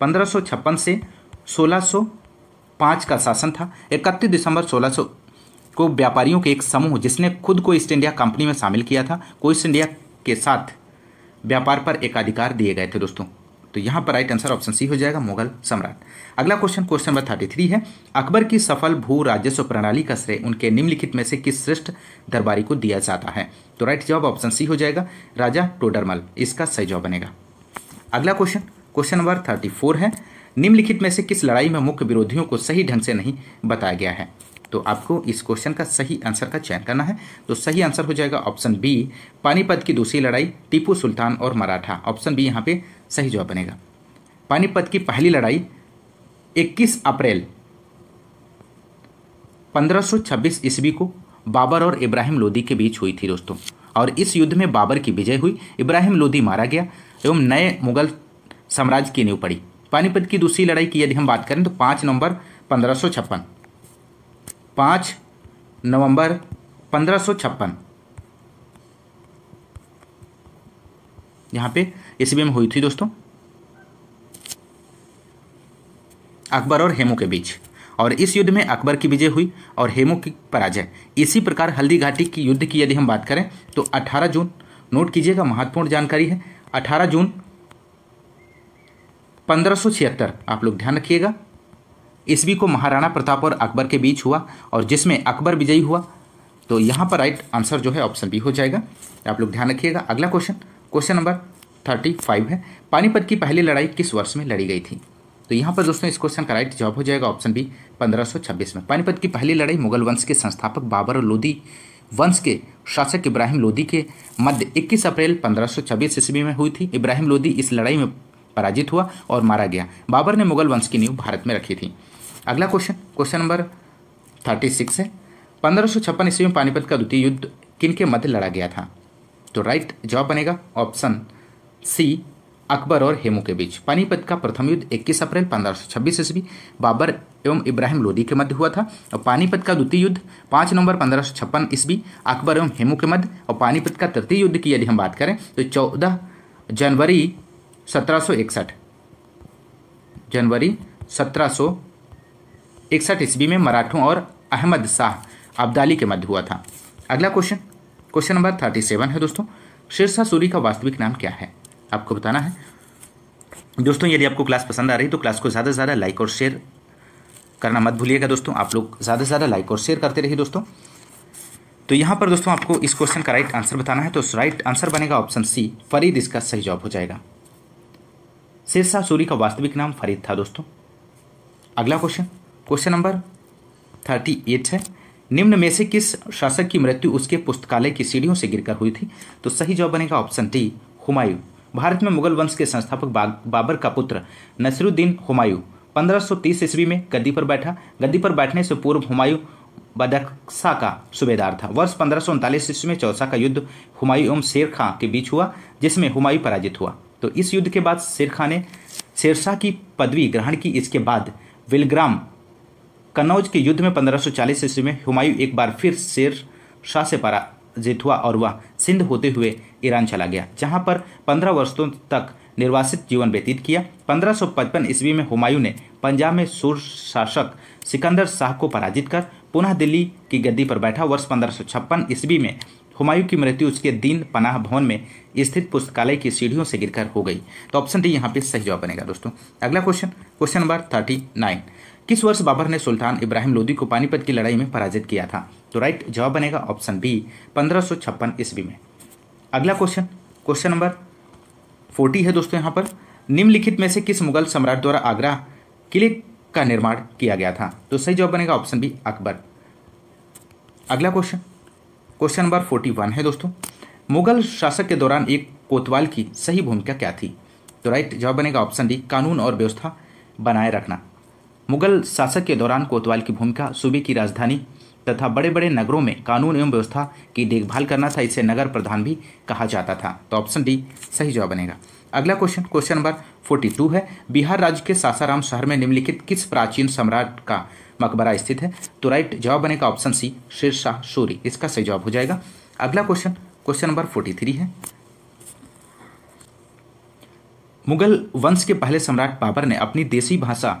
Speaker 1: 1556 से 1605 का शासन था 31 दिसंबर 1600 को व्यापारियों के एक समूह जिसने खुद को ईस्ट इंडिया कंपनी में शामिल किया था को ईस्ट इंडिया के साथ व्यापार पर एकाधिकार दिए गए थे दोस्तों तो यहाँ पर राइट आंसर ऑप्शन सी हो जाएगा मुगल सम्राट अगला question question number thirty three है अकबर की सफल भू राजस्व प्रणाली का श्रेय उनके निम्नलिखित में से किस श्रेष्ठ दरबारी को दिया जाता है तो राइट जवाब ऑप्शन सी हो जाएगा राजा टोडरमल इसका सही जवाब बनेगा अगला question question number thirty four है निम्नलिखित में से किस लड़ाई में मुख्य विरोधियों को सही ढंग से नहीं बताया गया है तो आपको इस क्वेश्चन का सही आंसर का चयन करना है तो सही आंसर हो जाएगा ऑप्शन बी पानीपत की दूसरी लड़ाई टीपू सुल्तान और मराठा ऑप्शन बी यहाँ पे सही जवाब बनेगा पानीपत की पहली लड़ाई 21 अप्रैल 1526 ईस्वी को बाबर और इब्राहिम लोदी के बीच हुई थी दोस्तों और इस युद्ध में बाबर की विजय हुई इब्राहिम लोदी मारा गया एवं नए मुगल साम्राज्य की नींव पड़ी पानीपत की दूसरी लड़ाई की यदि हम बात करें तो पाँच नवंबर पंद्रह पाँच नवंबर पंद्रह सौ छप्पन यहाँ पे ईस्वी में हुई थी दोस्तों अकबर और हेमू के बीच और इस युद्ध में अकबर की विजय हुई और हेमू की पराजय इसी प्रकार हल्दी घाटी की युद्ध की यदि हम बात करें तो 18 जून नोट कीजिएगा महत्वपूर्ण जानकारी है 18 जून पंद्रह आप लोग ध्यान रखिएगा ईस्वी को महाराणा प्रताप और अकबर के बीच हुआ और जिसमें अकबर विजयी हुआ तो यहाँ पर राइट आंसर जो है ऑप्शन बी हो जाएगा आप लोग ध्यान रखिएगा अगला question question number thirty five है पानीपत की पहली लड़ाई किस वर्ष में लड़ी गई थी तो यहाँ पर दोस्तों इस क्वेश्चन का राइट जवाब हो जाएगा ऑप्शन बी छब्बीस में पानीपत की पहली लड़ाई मुगल वंश के संस्थापक बाबर और लोधी वंश के शासक इब्राहिम लोधी के मध्य इक्कीस अप्रैल छब्बीस ईस्वी में हुई थी इब्राहिम लोधी इस लड़ाई में पराजित हुआ और मारा गया बाबर ने मुगल वंश की नींव भारत में रखी थी अगला question question number thirty six है पंद्रह सौ छप्पन ईस्वी में पानीपत का द्वितीय युद्ध किन के मध्य लड़ा गया था तो राइट जवाब बनेगा ऑप्शन सी अकबर और हेमू के बीच पानीपत का प्रथम युद्ध 21 अप्रैल 1526 ईस्वी बाबर एवं इब्राहिम लोदी के मध्य हुआ था और पानीपत का द्वितीय युद्ध 5 नवंबर पंद्रह ईस्वी अकबर एवं हेमू के मध्य और पानीपत का तृतीय युद्ध की यदि हम बात करें तो 14 जनवरी 1761 जनवरी सौ इकसठ ईस्वी में मराठों और अहमद शाह अब्दाली के मध्य हुआ था अगला question question number thirty seven है दोस्तों शेरशाह सूरी का वास्तविक नाम क्या है आपको बताना है दोस्तों यदि आपको क्लास पसंद आ रही तो क्लास को ज़्यादा से ज़्यादा लाइक और शेयर करना मत भूलिएगा दोस्तों आप लोग ज़्यादा से ज़्यादा लाइक और शेयर करते रहिए दोस्तों तो यहाँ पर दोस्तों आपको इस क्वेश्चन का राइट आंसर बताना है तो राइट आंसर बनेगा ऑप्शन सी फरीद इसका सही जवाब हो जाएगा शेरशाह सूरी का वास्तविक नाम फरीद था दोस्तों अगला question question number thirty eight है निम्न में से किस शासक की मृत्यु उसके पुस्तकालय की सीढ़ियों से गिरकर हुई थी तो सही जवाब बनेगा ऑप्शन डी हुमायूं भारत में मुगल वंश के संस्थापक बाबर का पुत्र नसरुद्दीन हुमायूं 1530 ईस्वी में गद्दी पर बैठा गद्दी पर बैठने से पूर्व हुमायूं बदक्सा का सूबेदार था वर्ष पंद्रह ईस्वी में चौसा का युद्ध हुमायूं एवं शेर खां के बीच हुआ जिसमें हुमायूं पराजित हुआ तो इस युद्ध के बाद शेर खां ने शेरशाह की पदवी ग्रहण की इसके बाद विलग्राम कन्नौज के युद्ध में 1540 ईस्वी में हुमायूं एक बार फिर शेर शाह से पराजित हुआ और वह सिंध होते हुए ईरान चला गया जहां पर 15 वर्षों तक निर्वासित जीवन व्यतीत किया 1555 ईस्वी में हुमायूं ने पंजाब में सूर शासक सिकंदर शाह को पराजित कर पुनः दिल्ली की गद्दी पर बैठा वर्ष पंद्रह सौ छप्पन ईस्वी में हुमायूं की मृत्यु उसके दीन पनाह भवन में स्थित पुस्तकालय की सीढ़ियों से गिरकर हो गई तो ऑप्शन डी यहाँ पे सही जवाब बनेगा दोस्तों अगला question question number thirty nine किस वर्ष बाबर ने सुल्तान इब्राहिम लोदी को पानीपत की लड़ाई में पराजित किया था तो राइट जवाब बनेगा ऑप्शन बी पंद्रह ईस्वी में अगला क्वेश्चन क्वेश्चन नंबर फोर्टी है दोस्तों यहाँ पर निम्नलिखित में से किस मुगल सम्राट द्वारा आगरा किले का निर्माण किया गया था तो सही जवाब बनेगा ऑप्शन बी अकबर अगला question question number forty one है दोस्तों मुगल शासक के दौरान एक कोतवाल की सही भूमिका क्या थी तो राइट जवाब बनेगा ऑप्शन डी कानून और व्यवस्था बनाए रखना मुगल शासक के दौरान कोतवाल की भूमिका सूबे की राजधानी तथा बड़े बड़े नगरों में कानून एवं व्यवस्था की देखभाल करना था इसे नगर प्रधान भी कहा जाता था तो ऑप्शन डी सही जवाब बनेगा अगला क्वेश्चन क्वेश्चन नंबर 42 है बिहार राज्य के सासाराम शहर में निम्नलिखित किस प्राचीन सम्राट का मकबरा स्थित है तो राइट जवाब बनेगा ऑप्शन सी शेर शाह सूरी इसका सही जवाब हो जाएगा अगला क्वेश्चन क्वेश्चन नंबर थ्री है मुगल वंश के पहले सम्राट बाबर ने अपनी देसी भाषा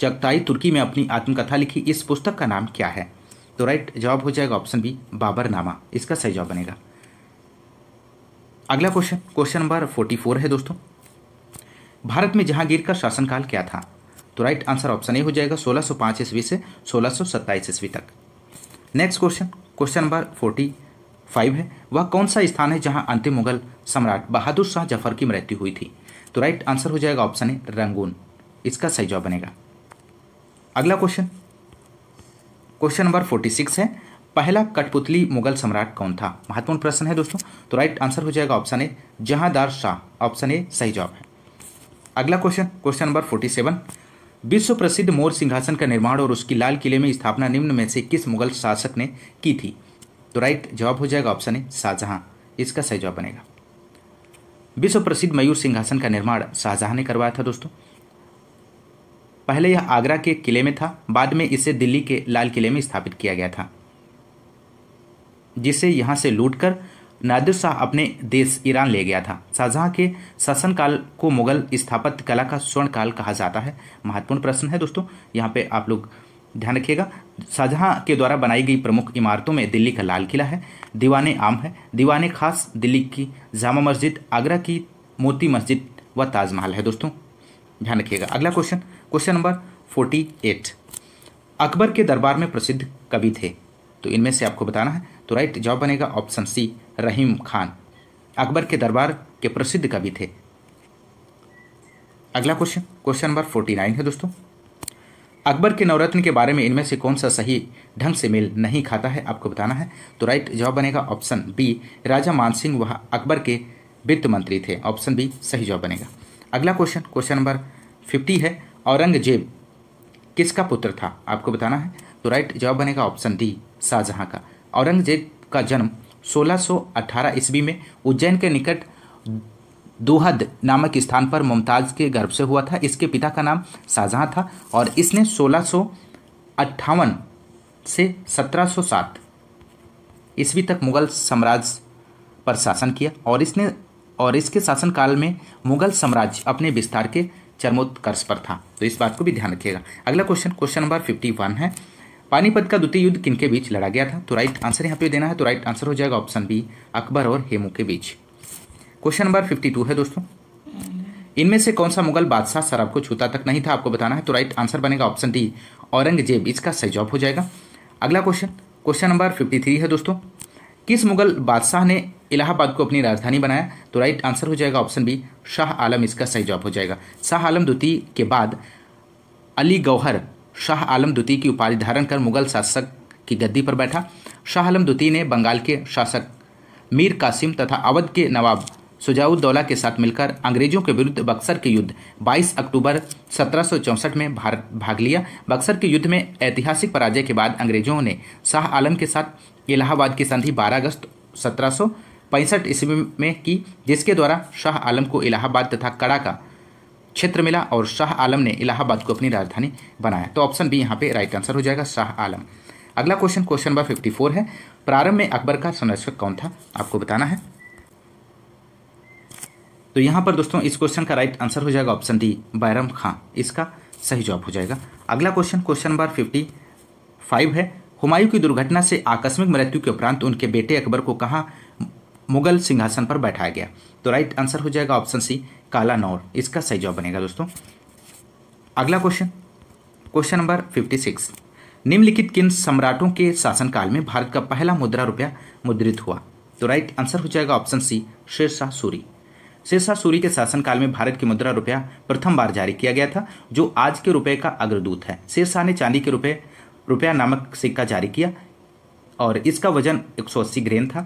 Speaker 1: चगताई तुर्की में अपनी आत्मकथा लिखी इस पुस्तक का नाम क्या है तो राइट जवाब हो जाएगा ऑप्शन बी बाबरनामा इसका सही जवाब बनेगा अगला question question number forty four है दोस्तों भारत में जहांगीर का शासनकाल क्या था तो राइट आंसर ऑप्शन ए हो जाएगा 1605 ईस्वी से 1627 ईस्वी तक next question question number forty five है वह कौन सा स्थान है जहां अंतिम मुगल सम्राट बहादुर शाह जफर की मृत्यु हुई थी तो राइट आंसर हो जाएगा ऑप्शन ए रंगून इसका सही जवाब बनेगा अगला question question number forty six है पहला कठपुतली मुगल सम्राट कौन था महत्वपूर्ण प्रश्न है दोस्तों तो राइट आंसर हो जाएगा option A Jahandar Shah option A सही जवाब है अगला question question number forty seven विश्व प्रसिद्ध मोर सिंहासन का निर्माण और उसकी लाल किले में स्थापना निम्न में से किस मुगल शासक ने की थी तो राइट जवाब हो जाएगा ऑप्शन ए शाहजहां इसका सही जवाब बनेगा विश्व प्रसिद्ध मयूर सिंहासन का निर्माण शाहजहां ने करवाया था दोस्तों पहले यह आगरा के किले में था बाद में इसे दिल्ली के लाल किले में स्थापित किया गया था जिसे यहाँ से लूटकर नादिर शाह अपने देश ईरान ले गया था शाहजहाँ के शासनकाल को मुगल स्थापत्य कला का स्वर्ण काल कहा जाता है महत्वपूर्ण प्रश्न है दोस्तों यहाँ पे आप लोग ध्यान रखिएगा शाहजहाँ के द्वारा बनाई गई प्रमुख इमारतों में दिल्ली का लाल किला है दीवाने आम है दीवाने खास दिल्ली की जामा मस्जिद आगरा की मोती मस्जिद व ताजमहल है दोस्तों ध्यान रखिएगा अगला question question number forty eight Akbar के दरबार में प्रसिद्ध कवि थे तो इनमें से आपको बताना है तो राइट जवाब बनेगा ऑप्शन सी रहीम खान अकबर के दरबार के प्रसिद्ध कवि थे अगला question question number forty nine है दोस्तों अकबर के नवरत्न के बारे में इनमें से कौन सा सही ढंग से मेल नहीं खाता है आपको बताना है तो राइट जवाब बनेगा ऑप्शन बी राजा मानसिंह वह अकबर के वित्त मंत्री थे ऑप्शन बी सही जवाब बनेगा अगला क्वेश्चन क्वेश्चन नंबर फिफ्टी है औरंगजेब किसका पुत्र था आपको बताना है तो राइट जवाब बनेगा ऑप्शन डी शाहजहाँ का औरंगजेब का जन्म 1618 ईस्वी में उज्जैन के निकट दुहद नामक स्थान पर मुमताज़ के गर्भ से हुआ था इसके पिता का नाम शाहजहाँ था और इसने सोलह से 1707 ईस्वी तक मुगल साम्राज्य पर शासन किया और इसने और इसके शासनकाल में मुगल साम्राज्य अपने विस्तार के चरमोत्कर्ष पर था तो इस बात को भी ध्यान रखिएगा अगला question question number fifty one है पानीपत का द्वितीय युद्ध किनके बीच लड़ा गया था तो राइट आंसर यहाँ पे देना है तो राइट आंसर हो जाएगा ऑप्शन बी अकबर और हेमू के बीच क्वेश्चन नंबर फिफ्टी टू है दोस्तों इनमें से कौन सा मुगल बादशाह शराब को छूता तक नहीं था आपको बताना है तो राइट आंसर बनेगा ऑप्शन डी औरंगजेब इसका सही जॉब हो जाएगा अगला question question number fifty three है दोस्तों किस मुगल बादशाह ने इलाहाबाद को अपनी राजधानी बनाया तो राइट आंसर हो जाएगा ऑप्शन बी शाह आलम इसका सही जवाब हो जाएगा शाह आलम द्वितीय के बाद अली गौहर शाह आलम द्वितीय की उपाधि धारण कर मुगल शासक की गद्दी पर बैठा शाह आलम द्वितीय ने बंगाल के शासक मीर कासिम तथा अवध के नवाब सुजाउद्दौला के साथ मिलकर अंग्रेजों के विरुद्ध बक्सर के युद्ध 22 अक्टूबर सत्रह में भारत भाग लिया बक्सर के युद्ध में ऐतिहासिक पराजय के बाद अंग्रेजों ने शाह आलम के साथ इलाहाबाद की संधि 12 अगस्त सत्रह पैंसठ ईस्वी में की जिसके द्वारा शाह आलम को इलाहाबाद तथा कड़ा का क्षेत्र मिला और शाह आलम ने इलाहाबाद को अपनी राजधानी बनाया तो ऑप्शन बी यहाँ पे राइट आंसर हो जाएगा शाह आलम अगला question question number fifty four है प्रारंभ में अकबर का संरक्षक कौन था आपको बताना है तो यहाँ पर दोस्तों इस क्वेश्चन का राइट आंसर हो जाएगा ऑप्शन डी बैरम खां इसका सही जवाब हो जाएगा अगला question question number fifty five है हुमायूं की दुर्घटना से आकस्मिक मृत्यु के उपरांत उनके बेटे अकबर को कहा मुगल सिंहासन पर बैठाया गया तो राइट आंसर हो जाएगा ऑप्शन सी काला नौर इसका सही जवाब बनेगा दोस्तों अगला क्वेश्चन क्वेश्चन नंबर फिफ्टी निम्नलिखित किन सम्राटों के शासनकाल में भारत का पहला मुद्रा रुपया मुद्रित हुआ तो राइट आंसर हो जाएगा ऑप्शन सी शेरशाह सूरी शेरशाह सूरी के शासनकाल में भारत की मुद्रा रुपया प्रथम बार जारी किया गया था जो आज के रुपए का अग्रदूत है शेरशाह ने चांदी के रुपये रुपया नामक सिक्का जारी किया और इसका वजन 180 ग्रेन था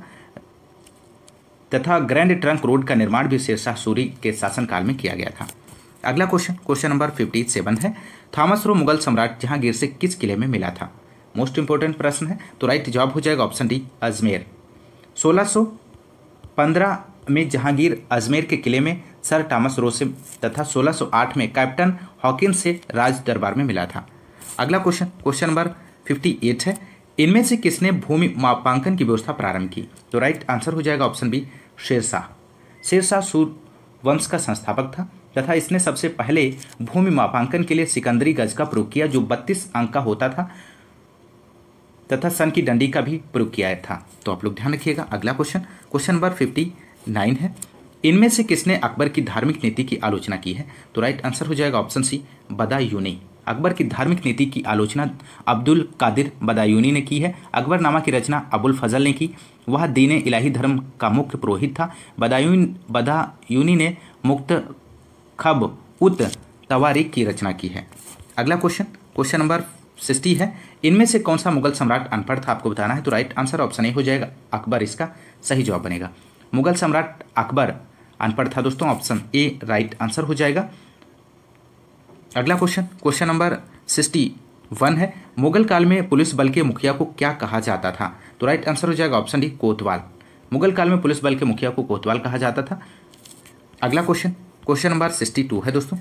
Speaker 1: तथा ग्रैंड ट्रंक रोड का निर्माण भी शेरशाह सूरी के शासनकाल में किया गया था अगला question question number fifty seven है थॉमस रो मुगल सम्राट जहांगीर से किस किले में मिला था मोस्ट इंपॉर्टेंट प्रश्न है तो राइट जवाब हो जाएगा ऑप्शन डी अजमेर 1615 में जहांगीर अजमेर के किले में सर थॉमस रो से तथा 1608 में कैप्टन हॉकिन से राज दरबार में मिला था अगला question question number fifty eight है इनमें से किसने भूमि मापांकन की व्यवस्था प्रारंभ की तो राइट आंसर हो जाएगा ऑप्शन बी शेरशाह शेरशाह सूर वंश का संस्थापक था तथा इसने सबसे पहले भूमि मापांकन के लिए सिकंदरी गज का प्रयोग किया जो बत्तीस अंक का होता था तथा सन की डंडी का भी प्रयोग किया था तो आप लोग ध्यान रखिएगा अगला question question number fifty nine है इनमें से किसने अकबर की धार्मिक नीति की आलोचना की है तो राइट आंसर हो जाएगा ऑप्शन सी बदायूनी अकबर की धार्मिक नीति की आलोचना अब्दुल कादिर बदायूनी ने की है अकबर नामा की रचना अबुल फजल ने की वह दीन इलाही धर्म का मुख्य पुरोहित था बदायून बदायूनी ने मुक्त खब उत तवारिक की रचना की है अगला क्वेश्चन क्वेश्चन नंबर सिक्सटी है इनमें से कौन सा मुगल सम्राट अनपढ़ था आपको बताना है तो राइट आंसर ऑप्शन ए हो जाएगा अकबर इसका सही जवाब बनेगा मुगल सम्राट अकबर अनपढ़ था दोस्तों ऑप्शन ए राइट आंसर हो जाएगा अगला question question number sixty one है मुगल काल में पुलिस बल के मुखिया को क्या कहा जाता था तो राइट आंसर हो जाएगा ऑप्शन डी कोतवाल मुगल काल में पुलिस बल के मुखिया को कोतवाल कहा जाता था अगला question question number sixty two है दोस्तों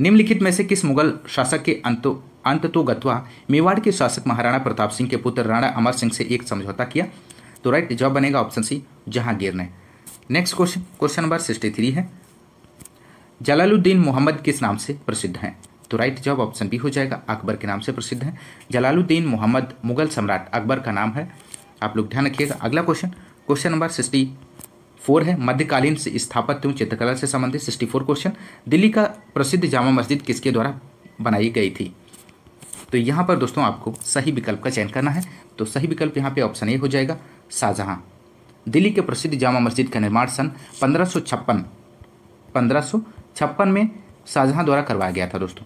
Speaker 1: निम्नलिखित में से किस मुगल शासक के अंत अंत तो गतवा मेवाड़ के शासक महाराणा प्रताप सिंह के पुत्र राणा अमर सिंह से एक समझौता किया तो राइट जवाब बनेगा ऑप्शन सी जहांगीर ने next question question number sixty three है जलालुद्दीन मोहम्मद किस नाम से प्रसिद्ध हैं तो राइट जवाब ऑप्शन बी हो जाएगा अकबर के नाम से प्रसिद्ध हैं जलालुद्दीन मोहम्मद मुगल सम्राट अकबर का नाम है आप लोग ध्यान रखिएगा अगला question question number sixty four है मध्यकालीन स्थापत्य चित्रकला से संबंधित सिक्सटी फोर क्वेश्चन दिल्ली का प्रसिद्ध जामा मस्जिद किसके द्वारा बनाई गई थी तो यहाँ पर दोस्तों आपको सही विकल्प का चयन करना है तो सही विकल्प यहाँ पे ऑप्शन ए हो जाएगा शाहजहां दिल्ली के प्रसिद्ध जामा मस्जिद का निर्माण सन पंद्रह सौ छप्पन पंद्रह छप्पन में शाहजहां द्वारा करवाया गया था दोस्तों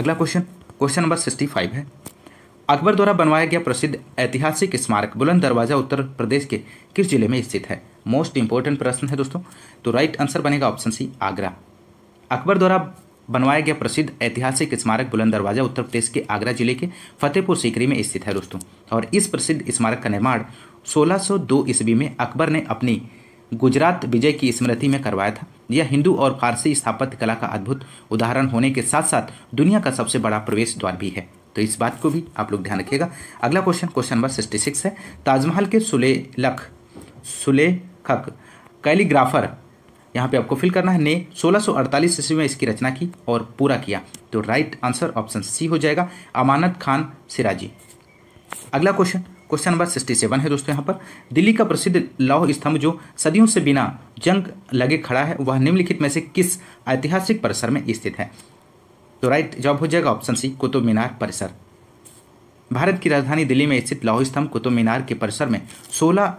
Speaker 1: अगला question question number sixty five है अकबर द्वारा बनवाया गया प्रसिद्ध ऐतिहासिक स्मारक बुलंद दरवाजा उत्तर प्रदेश के किस जिले में स्थित है मोस्ट इंपॉर्टेंट प्रश्न है दोस्तों तो राइट आंसर बनेगा ऑप्शन सी आगरा अकबर द्वारा बनवाया गया प्रसिद्ध ऐतिहासिक स्मारक बुलंद दरवाजा उत्तर प्रदेश के आगरा जिले के फतेहपुर सीकरी में स्थित है दोस्तों और इस प्रसिद्ध स्मारक का निर्माण 1602 ईस्वी में अकबर ने अपनी गुजरात विजय की स्मृति में करवाया था यह हिंदू और फारसी स्थापत्य कला का अद्भुत उदाहरण होने के साथ साथ दुनिया का सबसे बड़ा प्रवेश द्वार भी है तो इस बात को भी आप लोग ध्यान रखिएगा अगला question question number sixty six है ताजमहल के सुलेलख सुलेखक कैलीग्राफर यहाँ पे आपको फिल करना है ने 1648 ईस्वी में इसकी रचना की और पूरा किया तो राइट आंसर ऑप्शन सी हो जाएगा अमानत खान सिराजी अगला question question number sixty seven है दोस्तों यहाँ पर दिल्ली का प्रसिद्ध लौह स्तंभ जो सदियों से बिना जंग लगे खड़ा है वह निम्नलिखित में से किस ऐतिहासिक परिसर में स्थित है तो राइट जवाब हो जाएगा ऑप्शन सी कुतुब मीनार परिसर भारत की राजधानी दिल्ली में स्थित लौह स्तंभ कुतुब मीनार के परिसर में सोलह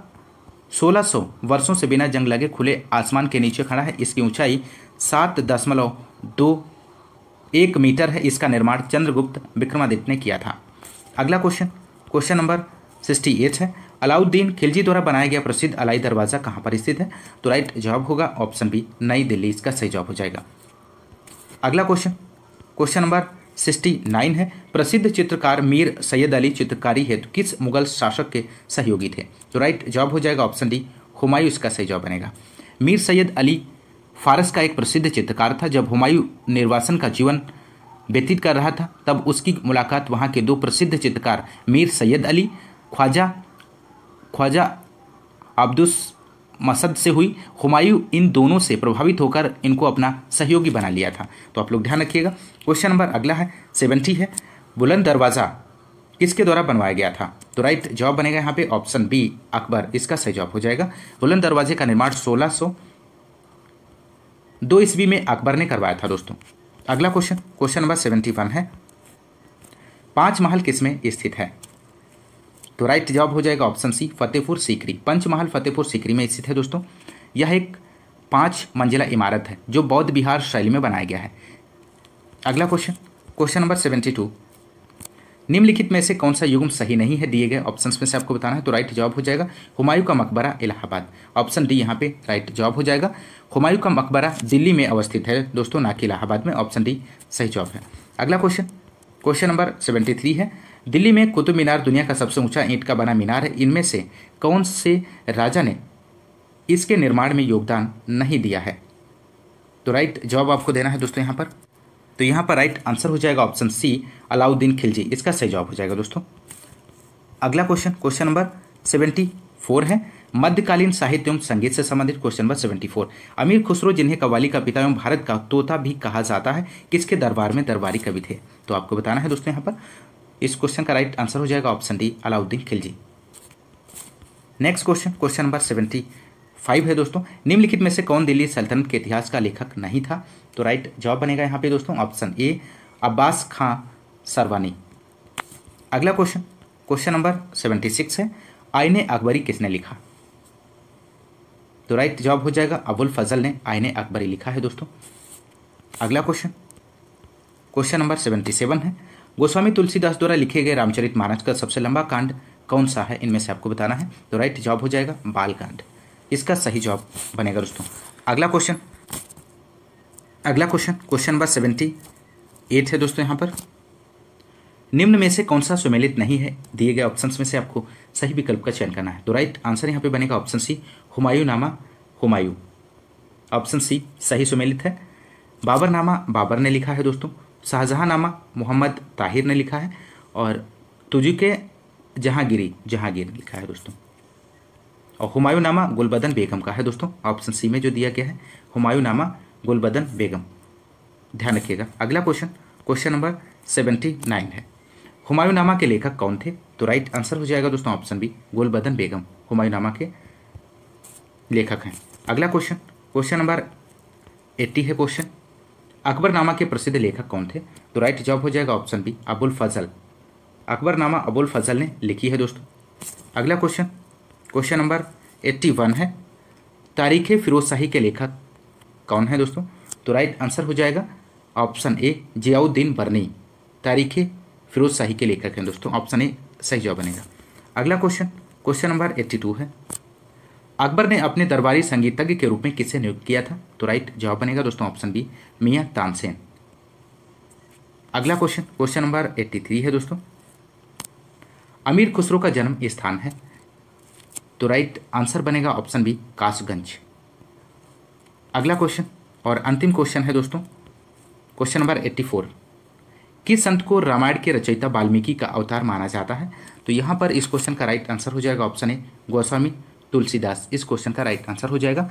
Speaker 1: सोलह सौ वर्षों से बिना जंग लगे खुले आसमान के नीचे खड़ा है इसकी ऊंचाई सात दशमलव दो एक मीटर है इसका निर्माण चंद्रगुप्त विक्रमादित्य ने किया था अगला question question number sixty eight है अलाउद्दीन खिलजी द्वारा बनाया गया प्रसिद्ध अलाई दरवाज़ा कहाँ पर स्थित है तो राइट जवाब होगा ऑप्शन बी नई दिल्ली इसका सही जवाब हो जाएगा अगला question question number sixty nine है प्रसिद्ध चित्रकार मीर सैयद अली चित्रकारी हेतु तो किस मुगल शासक के सहयोगी थे तो राइट जवाब हो जाएगा ऑप्शन डी हुमायूं इसका सही जवाब बनेगा मीर सैयद अली फारस का एक प्रसिद्ध चित्रकार था जब हुमायूं निर्वासन का जीवन व्यतीत कर रहा था तब उसकी मुलाकात वहाँ के दो प्रसिद्ध चित्रकार मीर सैयद अली ख्वाजा ख्वाजा अब्दुस मसद से हुई हुमायूं इन दोनों से प्रभावित होकर इनको अपना सहयोगी बना लिया था तो आप लोग ध्यान रखिएगा क्वेश्चन नंबर अगला है सेवेंटी है बुलंद दरवाज़ा किसके द्वारा बनवाया गया था तो राइट जवाब बनेगा यहाँ पे ऑप्शन बी अकबर इसका सही जवाब हो जाएगा बुलंद दरवाजे का निर्माण सोलह सो, दो ईस्वी में अकबर ने करवाया था दोस्तों अगला question question number seventy one है पांच महल किसमें स्थित है तो राइट जवाब हो जाएगा ऑप्शन सी फतेहपुर सीकरी पंचमहल फतेहपुर सीकरी में स्थित है दोस्तों यह एक पांच मंजिला इमारत है जो बौद्ध बिहार शैली में बनाया गया है अगला question question number seventy two निम्नलिखित में से कौन सा युग्म सही नहीं है दिए गए ऑप्शंस में से आपको बताना है तो राइट जवाब हो जाएगा हुमायूं का मकबरा इलाहाबाद ऑप्शन डी यहाँ पे राइट जवाब हो जाएगा हुमायूं का मकबरा दिल्ली में अवस्थित है दोस्तों ना कि इलाहाबाद में ऑप्शन डी सही जवाब है अगला question question number seventy three है दिल्ली में कुतुब मीनार दुनिया का सबसे ऊंचा ईंट का बना मीनार है इनमें से कौन से राजा ने इसके निर्माण में योगदान नहीं दिया है तो राइट जवाब आपको देना है दोस्तों यहाँ पर तो यहाँ पर राइट आंसर हो जाएगा ऑप्शन सी अलाउद्दीन खिलजी इसका सही जवाब हो जाएगा दोस्तों अगला question question number seventy four है मध्यकालीन साहित्य एवं संगीत से संबंधित क्वेश्चन नंबर सेवेंटी फोर अमीर खुसरो जिन्हें कवाली का पिता एवं भारत का तोता भी कहा जाता है किसके दरबार में दरबारी कवि थे तो आपको बताना है दोस्तों यहाँ पर इस क्वेश्चन का राइट आंसर हो जाएगा option D Alauddin Khilji next question question number seventy five है दोस्तों निम्नलिखित में से कौन दिल्ली सल्तनत के इतिहास का लेखक नहीं था तो राइट जवाब बनेगा यहाँ पे दोस्तों ऑप्शन ए अब्बास खां सरवानी अगला question question number seventy six है आईने अकबरी किसने लिखा तो राइट जवाब हो जाएगा अबुल फजल ने आईने अकबरी लिखा है दोस्तों अगला question question number seventy seven है गोस्वामी तुलसीदास द्वारा लिखे गए रामचरित मानस का सबसे लंबा कांड कौन सा है इनमें से आपको बताना है तो राइट जॉब हो जाएगा कांड इसका सही जॉब बनेगा दोस्तों अगला क्वेश्चन अगला question question number seventy eight है दोस्तों यहां पर निम्न में से कौन सा सुमेलित नहीं है दिए गए ऑप्शंस में से आपको सही विकल्प का चयन करना है तो राइट आंसर यहां पे बनेगा ऑप्शन सी हुमायूं नामा हुमायूं ऑप्शन सी सही सुमेलित है बाबर नामा बाबर ने लिखा है दोस्तों नामा मोहम्मद ताहिर ने लिखा है और तुजुके जहांगीरी जहांगीर ने लिखा है दोस्तों और हुमायूं नामा गुलबदन बेगम का है दोस्तों ऑप्शन सी में जो दिया गया है हुमायूं नामा गुलबदन बेगम ध्यान रखिएगा अगला question question number seventy nine है हुमायूं नामा के लेखक कौन थे तो राइट आंसर हो जाएगा दोस्तों ऑप्शन बी गुलबदन बेगम हुमायूं नामा के लेखक हैं अगला क्वेश्चन क्वेश्चन नंबर एट्टी है क्वेश्चन अकबरनामा के प्रसिद्ध लेखक कौन थे तो राइट जवाब हो जाएगा ऑप्शन बी अबुल फजल अकबरनामा अबुल फजल ने लिखी है दोस्तों अगला question question number eighty one है तारीख फिरोज शाही के लेखक कौन है दोस्तों तो राइट आंसर हो जाएगा ऑप्शन ए जियाउद्दीन बरनी तारीख फिरोज शाही के लेखक हैं दोस्तों ऑप्शन ए सही जवाब बनेगा अगला question question number eighty two है अकबर ने अपने दरबारी संगीतज्ञ के रूप में किसे नियुक्त किया था तो राइट जवाब बनेगा दोस्तों ऑप्शन बी मियाँ तानसेन अगला question question number eighty three है दोस्तों अमीर खुसरो का जन्म स्थान है तो राइट आंसर बनेगा ऑप्शन बी कासगंज अगला क्वेश्चन और अंतिम क्वेश्चन है दोस्तों क्वेश्चन नंबर एट्टी फोर किस संत को रामायण के रचयिता वाल्मीकि का अवतार माना जाता है तो यहां पर इस क्वेश्चन का राइट आंसर हो जाएगा ऑप्शन ए गोस्वामी तुलसीदास इस क्वेश्चन का राइट आंसर हो जाएगा